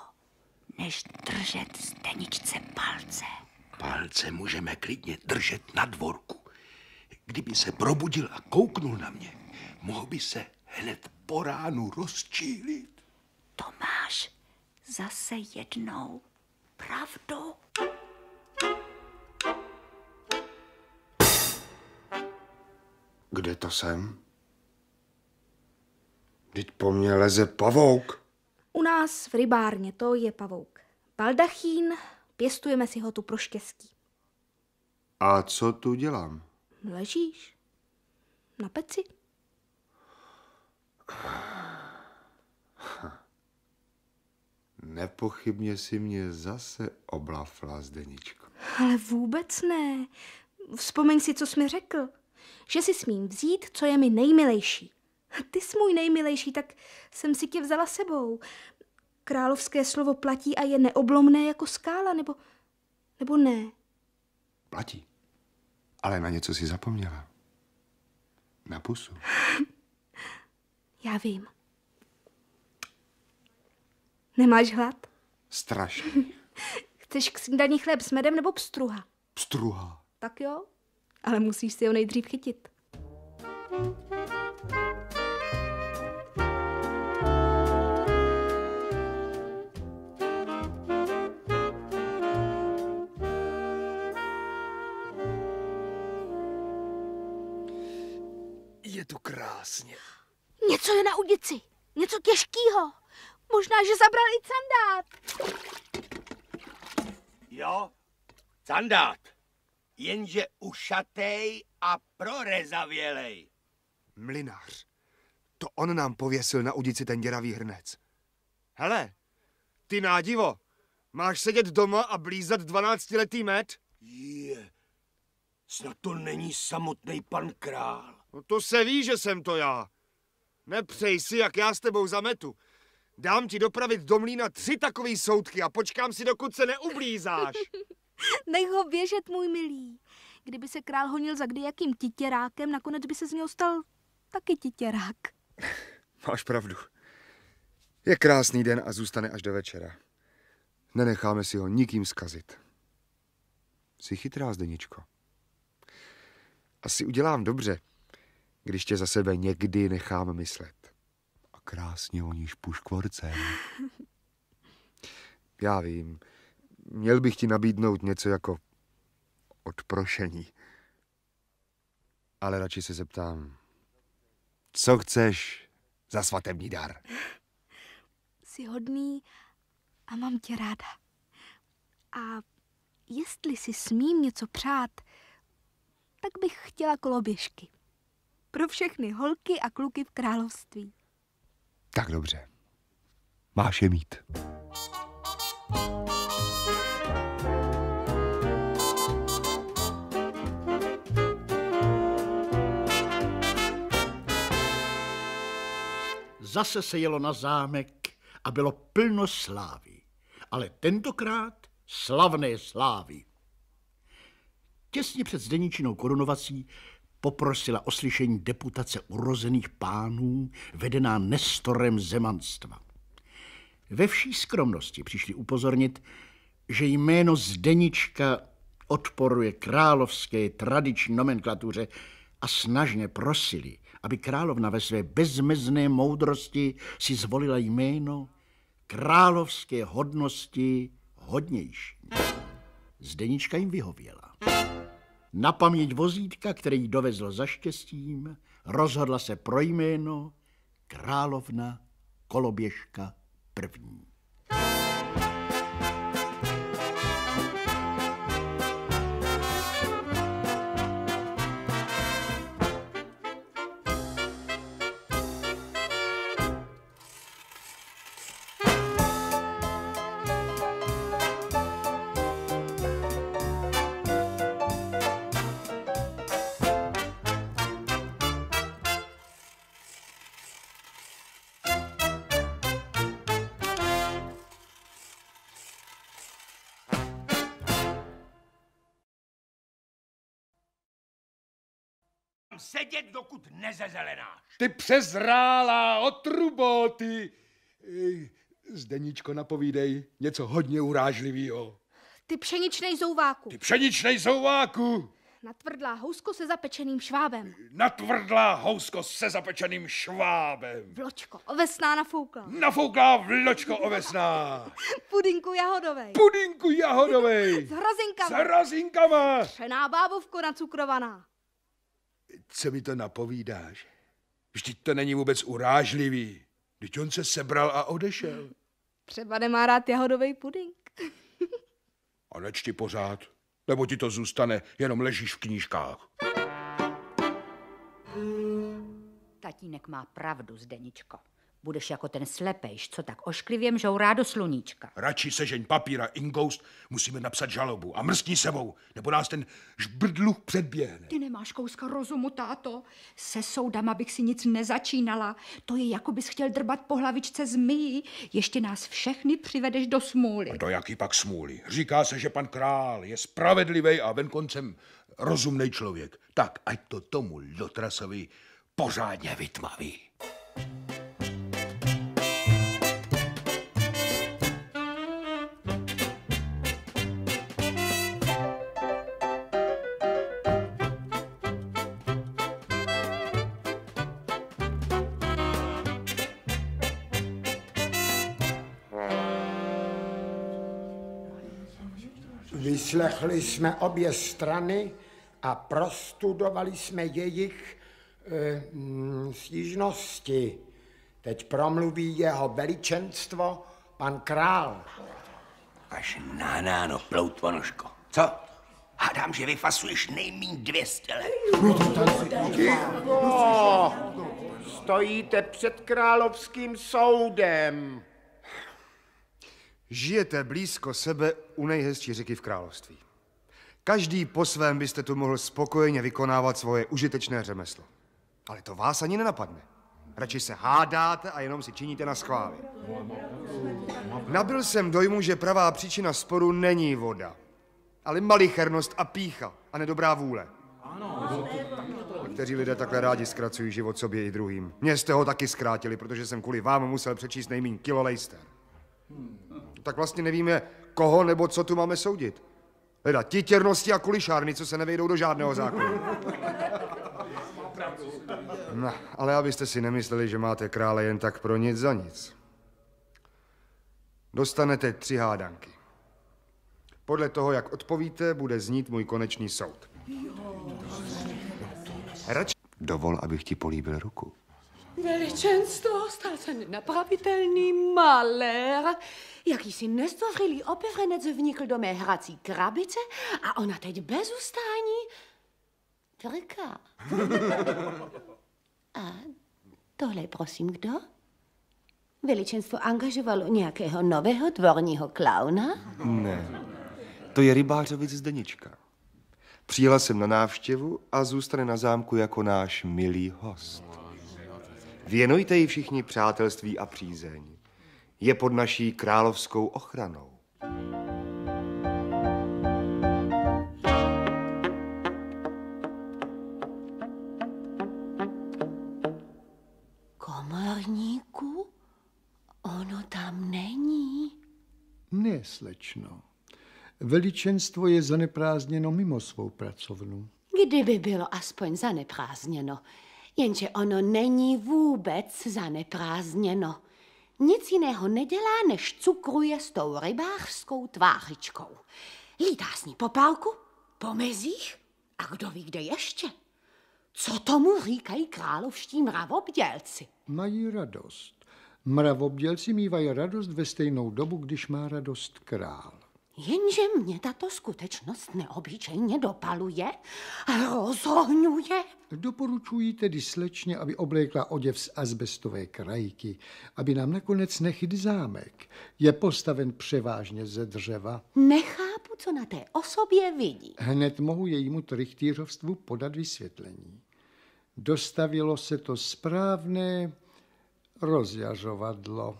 než držet steničce palce. Palce můžeme klidně držet na dvorku. Kdyby se probudil a kouknul na mě, mohl by se hned po ránu rozčílit. Tomáš, zase jednou pravdu. Kde to jsem? Teď po mně leze pavouk. U nás v rybárně to je pavouk. Baldachín, pěstujeme si ho tu pro štěstí. A co tu dělám? Ležíš. Na peci. *sighs* *sighs* Hm. Nepochybně si mě zase oblafla Zdeničko. Ale vůbec ne. Vzpomeň si, co jsi mi řekl. Že si smím vzít, co je mi nejmilejší. A ty jsi můj nejmilejší, tak jsem si tě vzala sebou. Královské slovo platí a je neoblomné jako skála, nebo, nebo ne? Platí. Ale na něco si zapomněla. Na pusu. Já vím. Nemáš hlad? Strašný. *laughs* Chceš k snídaní chléb s medem nebo pstruha? Pstruha. Tak jo, ale musíš si ho nejdřív chytit. Je tu krásně. Něco je na udici. Něco těžkého. Možná, že zabral i candát. Jo, candát. Jenže ušatej a prorezavělej. Mlinář. To on nám pověsil na udici ten děravý hrnec. Hele, ty nádivo, máš sedět doma a blízat dvanáctiletý med? Je, snad to není samotný pan král. No to se ví, že jsem to já. Nepřej si, jak já s tebou zametu. Dám ti dopravit do mlína tři takový soudky a počkám si, dokud se neublízáš. *laughs* Nech ho běžet, můj milý. Kdyby se král honil za kdejakým titěrákem, nakonec by se z něho stal taky titěrák. *laughs* Máš pravdu. Je krásný den a zůstane až do večera. Nenecháme si ho nikým zkazit. Jsi chytrá, Zdeničko. Asi udělám dobře, když tě za sebe někdy nechám myslet krásně voníš puškvorcem. *laughs* Já vím, měl bych ti nabídnout něco jako odprošení. Ale radši se zeptám, co chceš za svatební dar? *gasps* Jsi hodný a mám tě ráda. A jestli si smím něco přát, tak bych chtěla koloběžky. Pro všechny holky a kluky v království. Tak dobře. Máš je mít. Zase se jelo na zámek a bylo plno slávy. Ale tentokrát slavné slávy. Těsně před Zdeničinou korunovací poprosila o slyšení deputace urozených pánů, vedená Nestorem Zemanstva. Ve vší skromnosti přišli upozornit, že jméno Zdenička odporuje královské tradiční nomenklatuře a snažně prosili, aby královna ve své bezmezné moudrosti si zvolila jméno královské hodnosti hodnější. Zdenička jim vyhověla na paměť vozítka, který dovezl za štěstím, rozhodla se pro jméno Královna Koloběžka první. sedět, dokud nezezelenáš. Ty přezrálá otrubo, ty... Eh, Zdeníčko, napovídej něco hodně urážlivého. Ty pšeničnej zouváku. Ty pšeničnej zouváku. Natvrdlá housko se zapečeným švábem. Natvrdlá housko se zapečeným švábem. Vločko ovesná nafoukla. Nafouklá vločko ovesná. *laughs* Pudinku jahodovej. Pudinku jahodovej. *laughs* S hrazinkama. S hrazinkama. Třená bábovko nacukrovaná. Co mi to napovídáš? Vždyť to není vůbec urážlivý. Vždyť on se sebral a odešel. Třeba nemá rád jahodový puding. a nečti pořád, nebo ti to zůstane, jenom ležíš v knížkách. Tatínek má pravdu, Zdeničko. Budeš jako ten slepejš, co tak ošklivě mžourá do sluníčka. Radši sežeň papíra, Ingoust, musíme napsat žalobu a mrskni sebou, nebo nás ten žbrdluh předběhne. Ty nemáš kouska rozumu, táto. Se soudama bych si nic nezačínala. To je, jako bys chtěl drbat po hlavičce zmyjí. Ještě nás všechny přivedeš do smůly. A do jaký pak smůly? Říká se, že pan král je spravedlivý a venkoncem rozumný člověk. Tak, ať to tomu Lotrasovi pořádně vytmaví. thank you Vyslechli jsme obě strany a prostudovali jsme jejich e, stížnosti. Teď promluví jeho veličenstvo, pan král. Až náno ploutvonoško. Co? Hádám, že vyfasuješ nejmín dvě stěle. Stojíte před královským soudem. Žijete blízko sebe u nejhezčí řeky v království. Každý po svém byste tu mohl spokojeně vykonávat svoje užitečné řemeslo. Ale to vás ani nenapadne. Radši se hádáte a jenom si činíte na schvály. Nabil jsem dojmu, že pravá příčina sporu není voda, ale malichernost a pícha a nedobrá vůle. Kteří lidé takhle rádi zkracují život sobě i druhým. Mně jste ho taky zkrátili, protože jsem kvůli vám musel přečíst nejmín kilo lejster. Tak vlastně nevíme, koho nebo co tu máme soudit. Teda titěrnosti a kulišárny, co se nevejdou do žádného zákona. *laughs* No, ale abyste si nemysleli, že máte krále jen tak pro nic za nic. Dostanete tři hádanky. Podle toho, jak odpovíte, bude znít můj konečný soud. Radši... Dovol, abych ti políbil ruku. Veličenstvo, stal se nenapravitelný malér. Jakýsi nestvořilý opevrenec vnikl do mé hrací krabice a ona teď bez ustání trká. A tohle prosím kdo? Veličenstvo angažovalo nějakého nového dvorního klauna? Ne, to je rybářovic Zdenička. Přijela jsem na návštěvu a zůstane na zámku jako náš milý host. Věnujte ji všichni přátelství a přízeň. Je pod naší královskou ochranou. Komorníku? Ono tam není. Ne, slečno. Veličenstvo je zaneprázdněno mimo svou pracovnu. Kdyby bylo aspoň zaneprázdněno, Jenže ono není vůbec zaneprázdněno. Nic jiného nedělá, než cukruje s tou rybářskou tvářičkou. Lítá s ní po pálku, po mezích a kdo ví, kde ještě. Co tomu říkají královští mravobdělci? Mají radost. Mravobdělci mývají radost ve stejnou dobu, když má radost král. Jenže mě tato skutečnost neobyčejně dopaluje, rozhoňuje Doporučuji tedy slečně, aby oblékla oděv z azbestové krajky, aby nám nakonec nechyt zámek. Je postaven převážně ze dřeva. Nechápu, co na té osobě vidí. Hned mohu jejímu trichtýřovstvu podat vysvětlení. Dostavilo se to správné rozjařovadlo.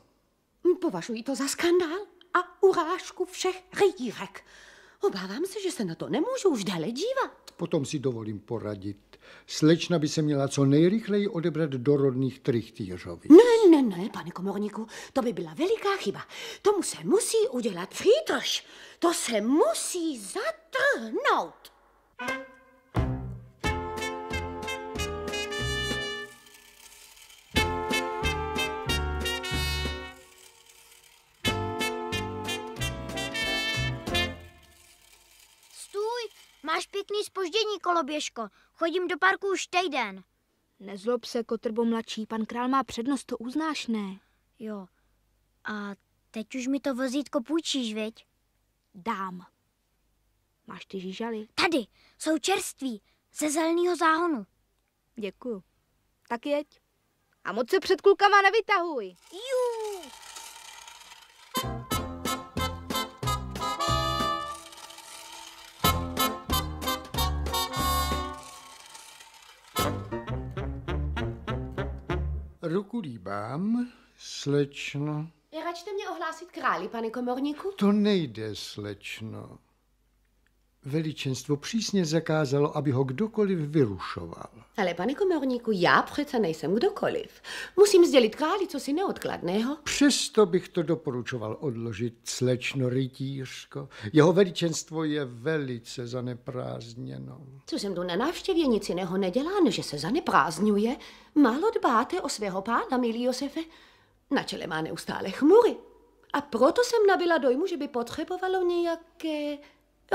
Považuji to za skandál a urážku všech rytírek. Obávám se, že se na to nemůžu už dále dívat. Potom si dovolím poradit. Slečna by se měla co nejrychleji odebrat do rodných trichtýřovic. Ne, ne, ne, pane komorníku, to by byla veliká chyba. Tomu se musí udělat frýtrž. To se musí zatrhnout. thank you Máš pěkný spoždění, koloběžko. Chodím do parku už týden. Nezlob se, kotrbo mladší. Pan král má přednost, to uznáš, ne? Jo. A teď už mi to vozítko půjčíš, viď? Dám. Máš ty žížaly? Tady, jsou čerství, ze zeleného záhonu. Děkuju. Tak jeď. A moc se před klukama nevytahuj. Juuu. ruku líbám, slečno. Je račte mě ohlásit králi, pane komorníku? To nejde, slečno. Veličenstvo přísně zakázalo, aby ho kdokoliv vyrušoval. Ale pane komorníku, já přece nejsem kdokoliv. Musím sdělit králi, co si neodkladného. Přesto bych to doporučoval odložit, slečno rytířko. Jeho veličenstvo je velice zaneprázdněno. Co jsem tu na návštěvě nic jiného nedělá, než se zaneprázdňuje. Málo dbáte o svého pána, milý Josefe. Na čele má neustále chmury. A proto jsem nabila dojmu, že by potřebovalo nějaké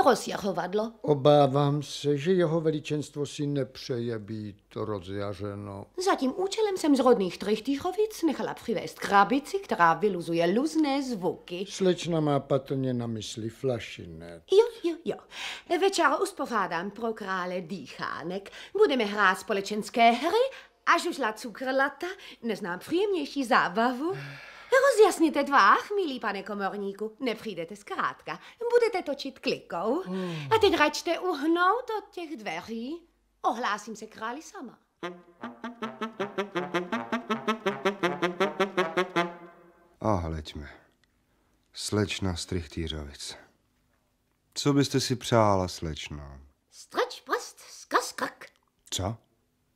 rozjařovadlo. Obávám se, že jeho veličenstvo si nepřeje být rozjařeno. Za tím účelem jsem z rodných Trichtychovic nechala přivést krabici, která vyluzuje luzné zvuky. Slečna má patrně na mysli flašinet. Jo, jo, jo. Večer uspořádám pro krále dýchánek. Budeme hrát společenské hry a žužla cukrlata. Neznám příjemnější zábavu. Rozjasněte tvář, milý pane komorníku. Nepřijdete zkrátka. Budete točit klikou. Hmm. A teď račte uhnout od těch dveří. Ohlásím se králi sama. A hleďme. Slečna Strichtýřovic. Co byste si přála, slečno? Strč prst skaskak. Co?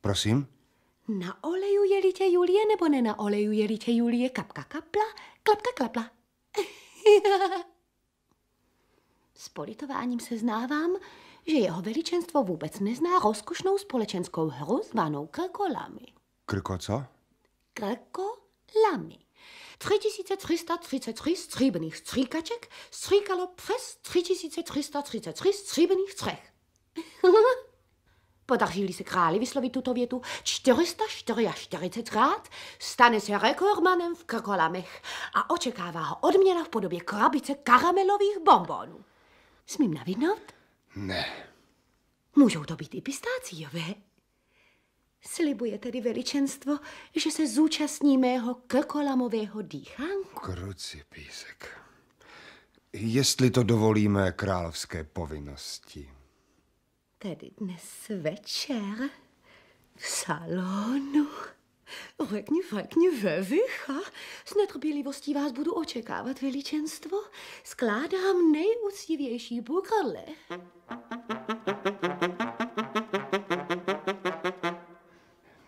Prosím? Na ole je tě Julie nebo nenaolejuje tě Julie kapka kapla, klapka klapla. *laughs* S politováním se znávám, že jeho veličenstvo vůbec nezná rozkošnou společenskou hru zvanou krkolami. Krko co? Krkolami. 3333 stříbených stříkaček stříkalo přes 3333 stříbených střech. *laughs* podařili se králi vyslovit tuto větu 444krát, stane se rekordmanem v krkolamech a očekává ho odměna v podobě krabice karamelových bombónů. Smím navidnout? Ne. Můžou to být i pistáciové. Slibuje tedy veličenstvo, že se zúčastní mého krkolamového dýchánku. Kruci písek. Jestli to dovolíme královské povinnosti tedy dnes večer v salonu. Řekni, řekni, vycha. S netrpělivostí vás budu očekávat, veličenstvo. Skládám nejúctivější pokrle.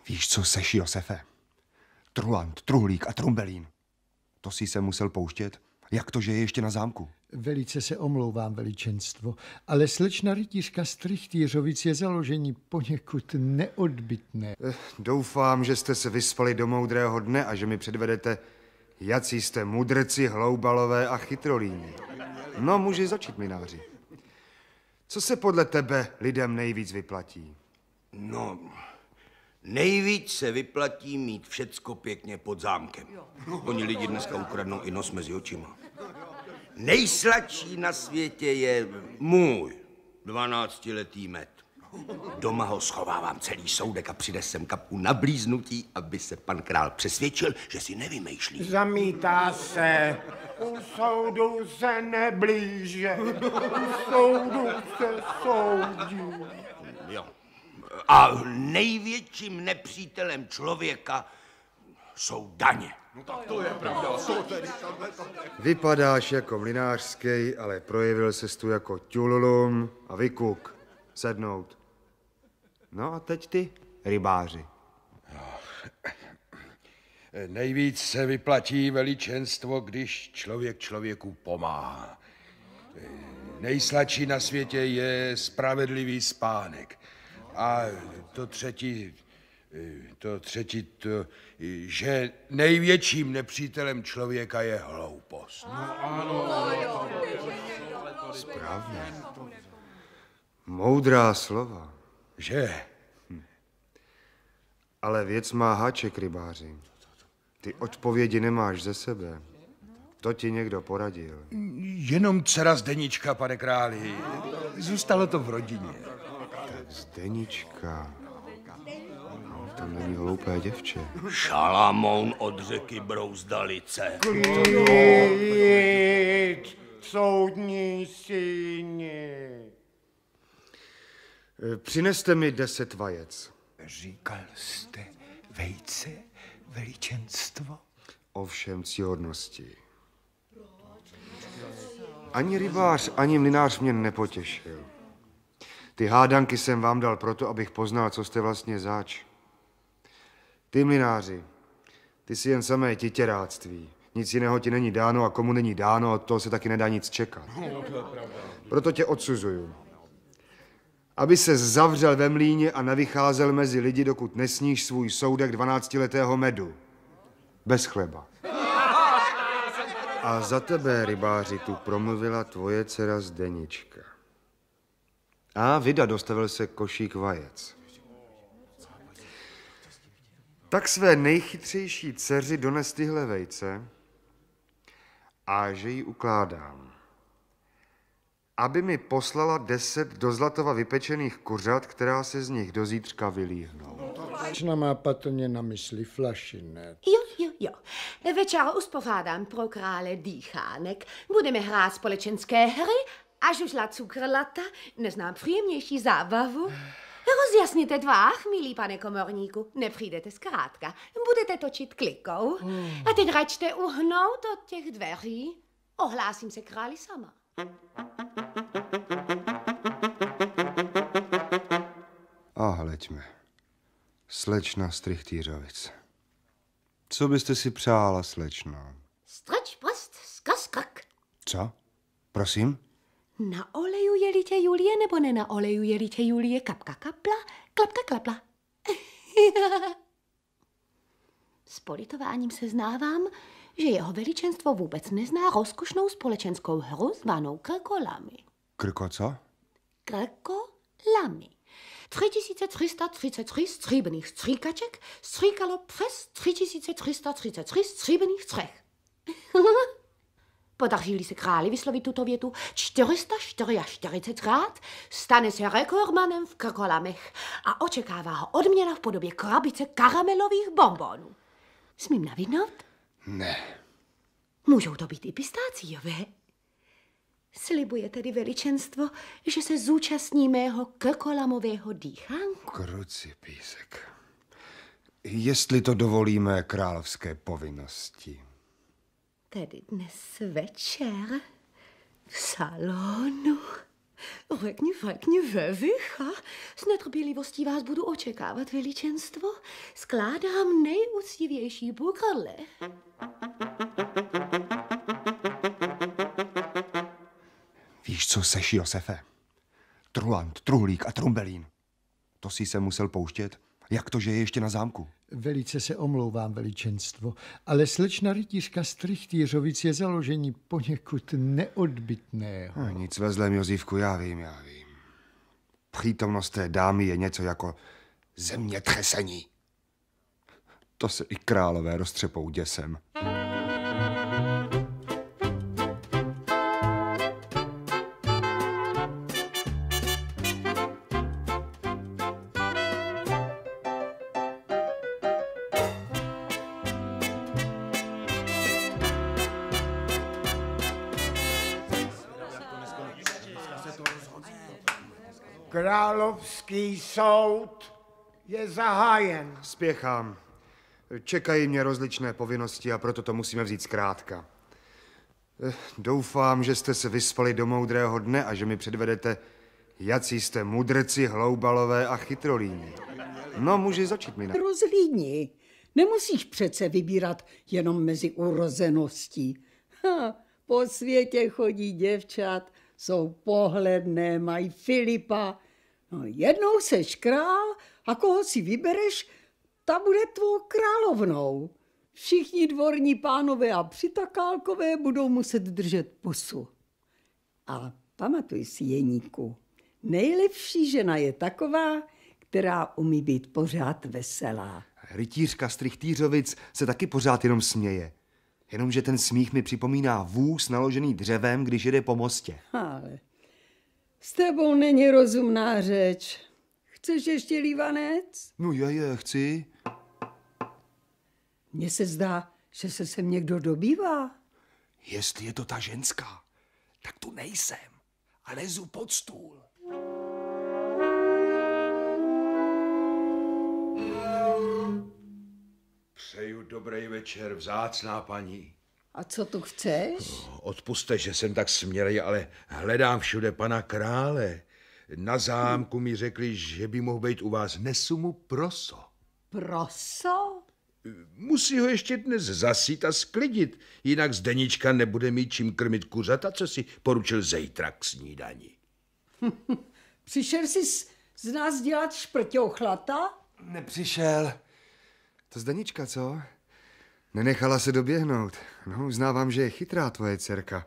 Víš, co seš, Josefe? Trulant, truhlík a trumbelín. To si se musel pouštět jak to, že je ještě na zámku? Velice se omlouvám, veličenstvo, ale slečna rytířka z Trichtýřovic je založení poněkud neodbitné. Eh, doufám, že jste se vyspali do moudrého dne a že mi předvedete, jací jste mudrci, hloubalové a chytrolíní. No, muži začít, mináři. Co se podle tebe lidem nejvíc vyplatí? No, Nejvíc se vyplatí mít všecko pěkně pod zámkem. Oni lidi dneska ukradnou i nos mezi očima. Nejsladší na světě je můj 12-letý Doma ho schovávám celý soudek a sem kapu na blíznutí, aby se pan král přesvědčil, že si nevymýšlí. Zamítá se. U soudu se neblíže. U soudu se soudí. Jo. A největším nepřítelem člověka jsou daně. No tak to je pravda. Vypadáš jako mlinářský, ale projevil se tu jako tululum a vykuk. Sednout. No a teď ty, rybáři. Eh, nejvíc se vyplatí veličenstvo, když člověk člověku pomáhá. Eh, nejsladší na světě je spravedlivý spánek. A to třetí, Eh, to třetí, to, že největším nepřítelem člověka je hloupost. No ano. Správně. Moudrá slova. Že? Hm. Ale věc má háček, rybáři. Ty odpovědi nemáš ze sebe. To ti někdo poradil. Jenom dcera Zdenička, pane králi. Zůstalo to v rodině. Tak Zdenička. To není hloupé děvče. Šalamoun od řeky Brouzdalice. Klid, soudní syni. Přineste mi deset vajec. Říkal jste vejce, veličenstvo? Ovšem ctihodnosti. Ani rybář, ani mlinář mě nepotěšil. Ty hádanky jsem vám dal proto, abych poznal, co jste vlastně zač. Ty, mlináři, ty si jen samé titěráctví. Nic jiného ti není dáno a komu není dáno, od toho se taky nedá nic čekat. No, Proto tě odsuzuju. Aby se zavřel ve mlíně a nevycházel mezi lidi, dokud nesníš svůj soudek 12-letého medu. Bez chleba. A za tebe, rybáři, tu promluvila tvoje dcera Zdenička. A vyda dostavil se košík vajec. Tak své nejchytřejší dceři dones tyhle vejce a že ji ukládám. Aby mi poslala deset do zlatova vypečených kuřat, která se z nich do zítřka vylíhnou. Slečna má patrně na mysli flašinet. Jo, jo, jo. Večer uspořádám pro krále dýchánek. Budeme hrát společenské hry až už la cukrlata. Neznám příjemnější zábavu. Rozjasněte tvách, milý pane komorníku. Nepřijdete zkrátka. Budete točit klikou. Hmm. A teď račte uhnout od těch dveří. Ohlásím se králi sama. A ah, hleďme. Slečna Strichtýřovic. Co byste si přála, slečno? Strč prst z Co? Prosím? Na ole litě Julie nebo nenaolejuje litě Julie kapka kapla, klapka klapla. *laughs* S politováním znávám, že jeho veličenstvo vůbec nezná rozkošnou společenskou hru zvanou krkolami. Krko co? Krkolami. 3333 stříbených stříkaček stříkalo přes 3333 stříbených střech. *laughs* Podařili se králi vyslovit tuto větu 444krát, stane se rekordmanem v krkolamech a očekává ho odměna v podobě krabice karamelových bombónů. Smím navidnout? Ne. Můžou to být i pistáciové. Slibuje tedy veličenstvo, že se zúčastní mého krkolamového dýchánku. Kruci písek. Jestli to dovolíme královské povinnosti tedy dnes večer v salonu. Řekni, ve vycha. S netrpělivostí vás budu očekávat, veličenstvo. Skládám nejúctivější pokrle. Víš, co seš, Josefe? Trulant, truhlík a trumbelín. To si se musel pouštět jak to, že je ještě na zámku? Velice se omlouvám, veličenstvo, ale slečna rytířka z Trichtýřovic je založení poněkud neodbitného. A no nic ve zlém, Jozívku, já vím, já vím. Přítomnost té dámy je něco jako zemětřesení. To se i králové roztřepou děsem. Hmm. Soud je zahájen. Spěchám. Čekají mě rozličné povinnosti a proto to musíme vzít zkrátka. Eh, doufám, že jste se vyspali do moudrého dne a že mi předvedete, jací jste mudrci, hloubalové a chytrolíní. No, můžeš začít, Mina. Rozlíní. Nemusíš přece vybírat jenom mezi urozeností. Ha, po světě chodí děvčat, jsou pohledné, mají Filipa, No jednou seš král a koho si vybereš, ta bude tvou královnou. Všichni dvorní pánové a přitakálkové budou muset držet pusu. A pamatuj si, Jeníku, nejlepší žena je taková, která umí být pořád veselá. Rytířka Strichtýřovic se taky pořád jenom směje. Jenomže ten smích mi připomíná vůz naložený dřevem, když jede po mostě. Ale s tebou není rozumná řeč. Chceš ještě lívanec? No je, je, chci. Mně se zdá, že se sem někdo dobývá. Jestli je to ta ženská, tak tu nejsem a lezu pod stůl. Přeju dobrý večer, vzácná paní. A co tu chceš? Odpuste, že jsem tak smělej, ale hledám všude pana krále. Na zámku mi řekli, že by mohl být u vás. Nesu mu proso. Proso? Musí ho ještě dnes zasít a sklidit, jinak Zdenička nebude mít čím krmit kuřata, co si poručil zejtra k snídani. *laughs* Přišel jsi z, z nás dělat chlata? Nepřišel. To Zdenička, co? Nenechala se doběhnout. No, uznávám, že je chytrá tvoje dcerka.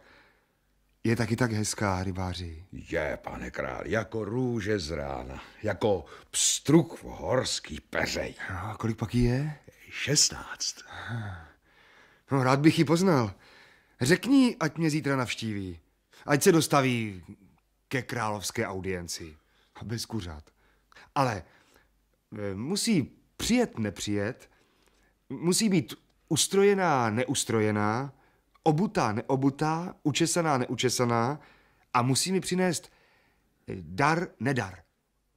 Je taky tak hezká, rybáři. Je, pane král, jako růže z rána, jako pstruk v horský peřej. A kolik pak je? Šestnáct. No, rád bych ji poznal. Řekni, ať mě zítra navštíví. Ať se dostaví ke královské audienci. A bez kuřat. Ale e, musí přijet, nepřijet, musí být ustrojená, neustrojená, obutá, neobutá, učesaná, neučesaná a musí mi přinést eh, dar, nedar.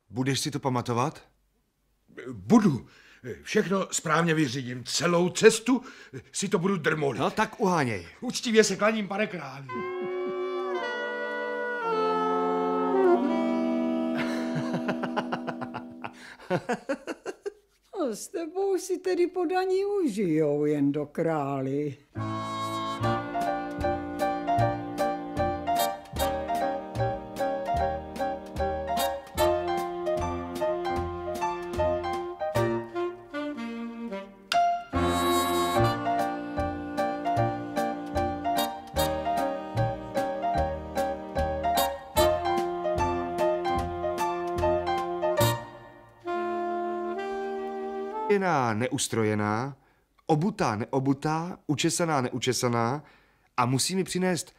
Budeš si to pamatovat? Budu. Všechno správně vyřídím. Celou cestu si to budu drmolit. No tak uháněj. Učtivě se klaním, pane králi. Ha ha ha. A s tebou si tedy podaní užijou jen do králi. ustrojená, neustrojená, obutá, neobutá, učesaná, neučesaná a musí mi přinést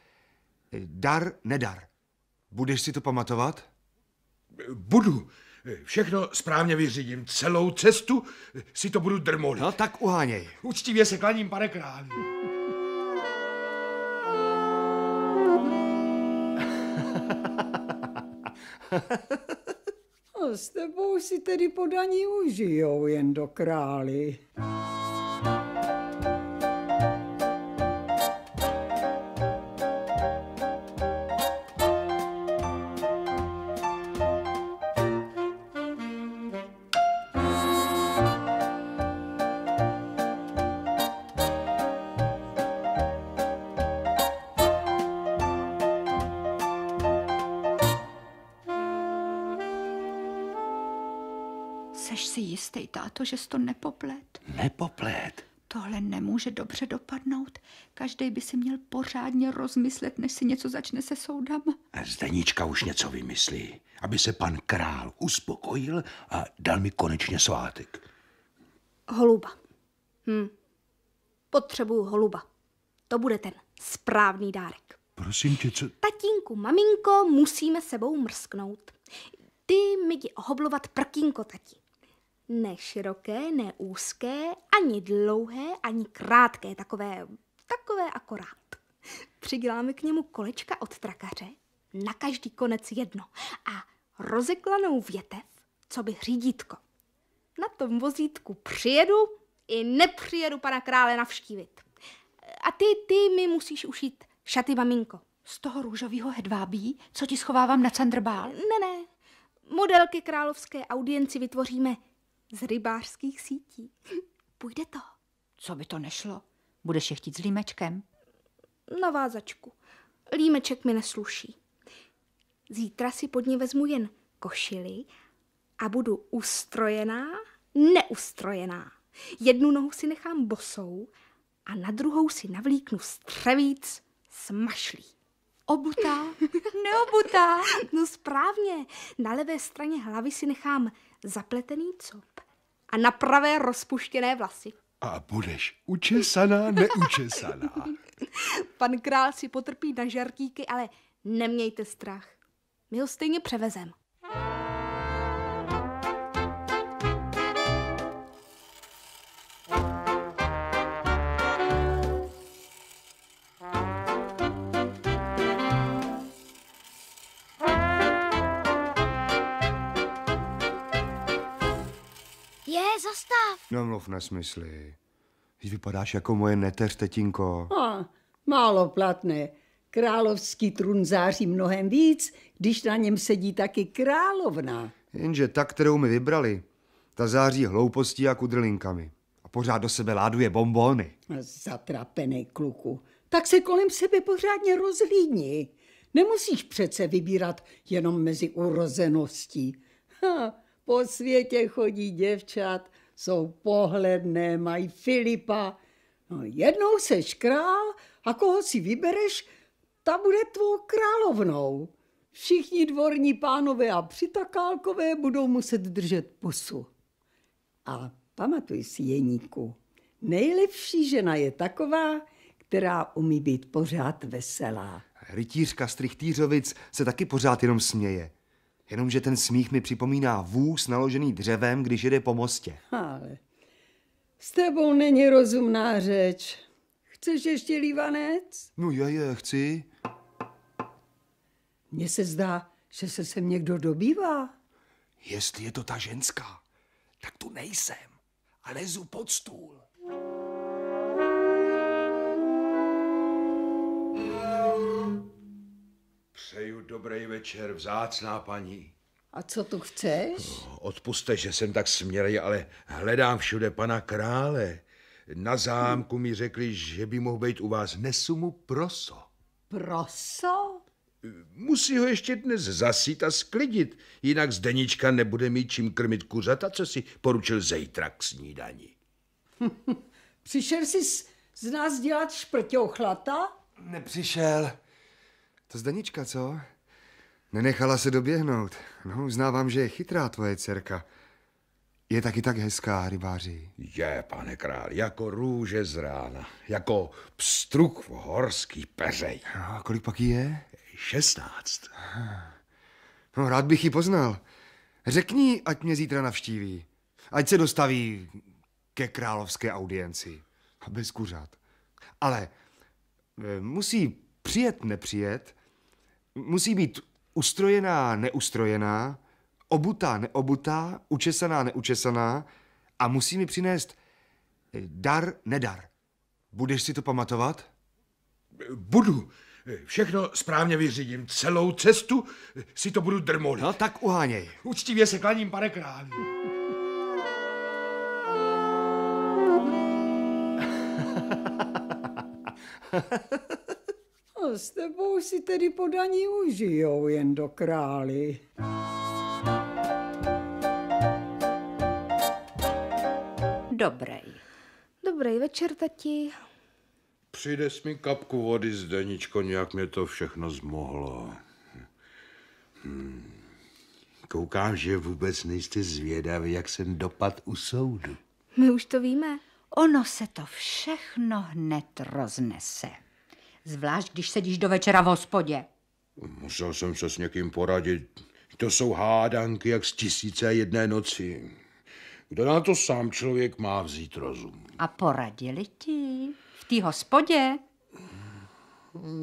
eh, dar, nedar. Budeš si to pamatovat? Budu. Všechno správně vyřídím. Celou cestu si to budu drmolit. No tak uháněj. Učtivě se klaním, pane králi. Ha ha ha s tebou si tedy podaní užijou jen do krály. že jsi to nepoplet. Nepoplet? Tohle nemůže dobře dopadnout. Každý by si měl pořádně rozmyslet, než si něco začne se soudama. Zdenička už něco vymyslí, aby se pan král uspokojil a dal mi konečně svátek. Holuba. Hm. Potřebuju holuba. To bude ten správný dárek. Prosím tě, co... Tatínku, maminko, musíme sebou mrsknout. Ty mi jdi ohoblovat prkínko, tati. Ne široké, ne úzké, ani dlouhé, ani krátké, takové, takové akorát. Přiděláme k němu kolečka od trakaře, na každý konec jedno a rozeklanou větev, co by řídítko. Na tom vozítku přijedu i nepřijedu pana krále navštívit. A ty, ty mi musíš ušít šaty, maminko. Z toho růžového hedvábí, co ti schovávám na candrbál? Ne, ne. Modelky královské audienci vytvoříme z rybářských sítí. *laughs* Půjde to? Co by to nešlo? Budeš je chtít s límečkem? Na vázačku. Límeček mi nesluší. Zítra si pod ní vezmu jen košili a budu ustrojená, neustrojená. Jednu nohu si nechám bosou a na druhou si navlíknu střevíc s mašlí. Obutá? Neobutá? *laughs* No správně. Na levé straně hlavy si nechám zapletený cop a na pravé rozpuštěné vlasy. A budeš učesaná, neučesaná. *laughs* Pan král si potrpí na žertíky, ale nemějte strach. My ho stejně převezem. Nemluv No mluv nesmysly. Teď vypadáš jako moje neteř, tetinko. A, no, málo platné. Královský trun září mnohem víc, když na něm sedí taky královna. Jenže ta, kterou mi vybrali, ta září hloupostí a kudrlinkami. A pořád do sebe láduje bombóny. Zatrapený kluku. Tak se kolem sebe pořádně rozhlídni. Nemusíš přece vybírat jenom mezi urozeností. Ha, po světě chodí děvčat jsou pohledné, mají Filipa. No, jednou seš král a koho si vybereš, ta bude tvou královnou. Všichni dvorní pánové a přitakálkové budou muset držet pusu. A pamatuj si, Jeníku, nejlepší žena je taková, která umí být pořád veselá. Rytířka Strichtýřovic se taky pořád jenom směje. Jenomže ten smích mi připomíná vůz naložený dřevem, když jede po mostě. Ale s tebou není rozumná řeč. Chceš ještě lívanec? No je, je, chci. Mně se zdá, že se sem někdo dobývá. Jestli je to ta ženská, tak tu nejsem a lezu pod stůl. Přeju dobrý večer, vzácná paní. A co tu chceš? No, odpuste, že jsem tak smělej, ale hledám všude pana krále. Na zámku mi řekli, že by mohl být u vás. Nesu mu proso. Proso? Musí ho ještě dnes zasít a sklidit, jinak Zdenička nebude mít čím krmit kuřata, co si poručil zejtra k snídani. *laughs* Přišel jsi z nás dělat chlata? Nepřišel. To Zdenička, co? Nenechala se doběhnout. No, uznávám, že je chytrá tvoje dcerka. Je taky tak hezká, rybáři. Je, pane král, jako růže z rána, jako pstruk v horský peřej. A kolik pak je? Šestnáct. No, rád bych ji poznal. Řekni, ať mě zítra navštíví. Ať se dostaví ke královské audienci. A bez kuřat. Ale eh, musí přijet, nepřijet, musí být ustrojená, neustrojená, obutá, neobutá, učesaná, neučesaná a musí mi přinést eh, dar, nedar. Budeš si to pamatovat? Budu. Všechno správně vyřídím. Celou cestu si to budu drmolit. No tak uháněj. Uctivě se klaním, pane králi. Ha ha ha s tebou si tedy podaní užijou jen do krály. Dobrej. Dobrej večer, tati. Přijde mi kapku vody, Zdeničko, nějak mě to všechno zmohlo. Hmm. Koukám, že vůbec nejste zvědavý, jak jsem dopad u soudu. My už to víme. Ono se to všechno hned roznese. Zvlášť, když sedíš do večera v hospodě. Musel jsem se s někým poradit. To jsou hádanky jak z tisíce jedné noci. Kdo na to sám člověk má vzít rozum? A poradili ti? V té hospodě?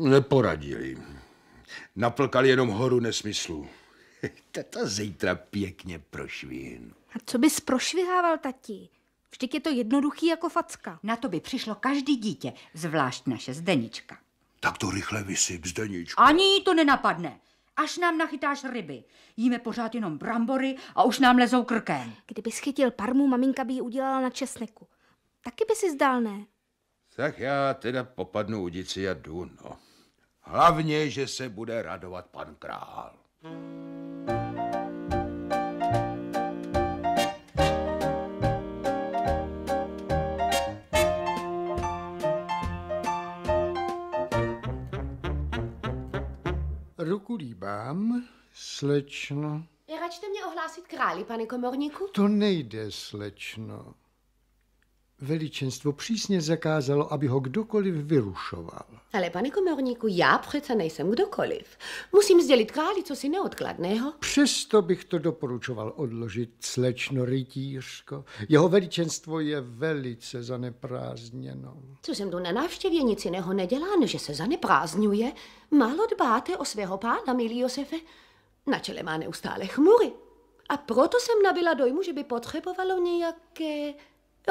Neporadili. Naplkali jenom horu nesmyslů. *laughs* Tata zítra pěkně prošvihnu. A co bys prošvihával, tati? Vždyť je to jednoduchý jako facka. Na to by přišlo každý dítě, zvlášť naše Zdenička. Tak to rychle vysyp, Zdeničko. Ani to nenapadne. Až nám nachytáš ryby. Jíme pořád jenom brambory a už nám lezou krkem. Kdyby schytil parmu, maminka by ji udělala na česneku. Taky by si zdal, ne? Tak já teda popadnu udici a jdu, no. Hlavně, že se bude radovat pan král. Hmm. líbám, slečno. Je račte mě ohlásit králi, pane komorníku? To nejde, slečno. Veličenstvo přísně zakázalo, aby ho kdokoliv vyrušoval. Ale pane komorníku, já přece nejsem kdokoliv. Musím sdělit králi, co si neodkladného. Přesto bych to doporučoval odložit, slečno rytířko. Jeho veličenstvo je velice zaneprázdněno. Co jsem tu na návštěvě nic jiného nedělá, než se zaneprázdňuje. Málo dbáte o svého pána, milý Josefe. Na čele má neustále chmury. A proto jsem nabila dojmu, že by potřebovalo nějaké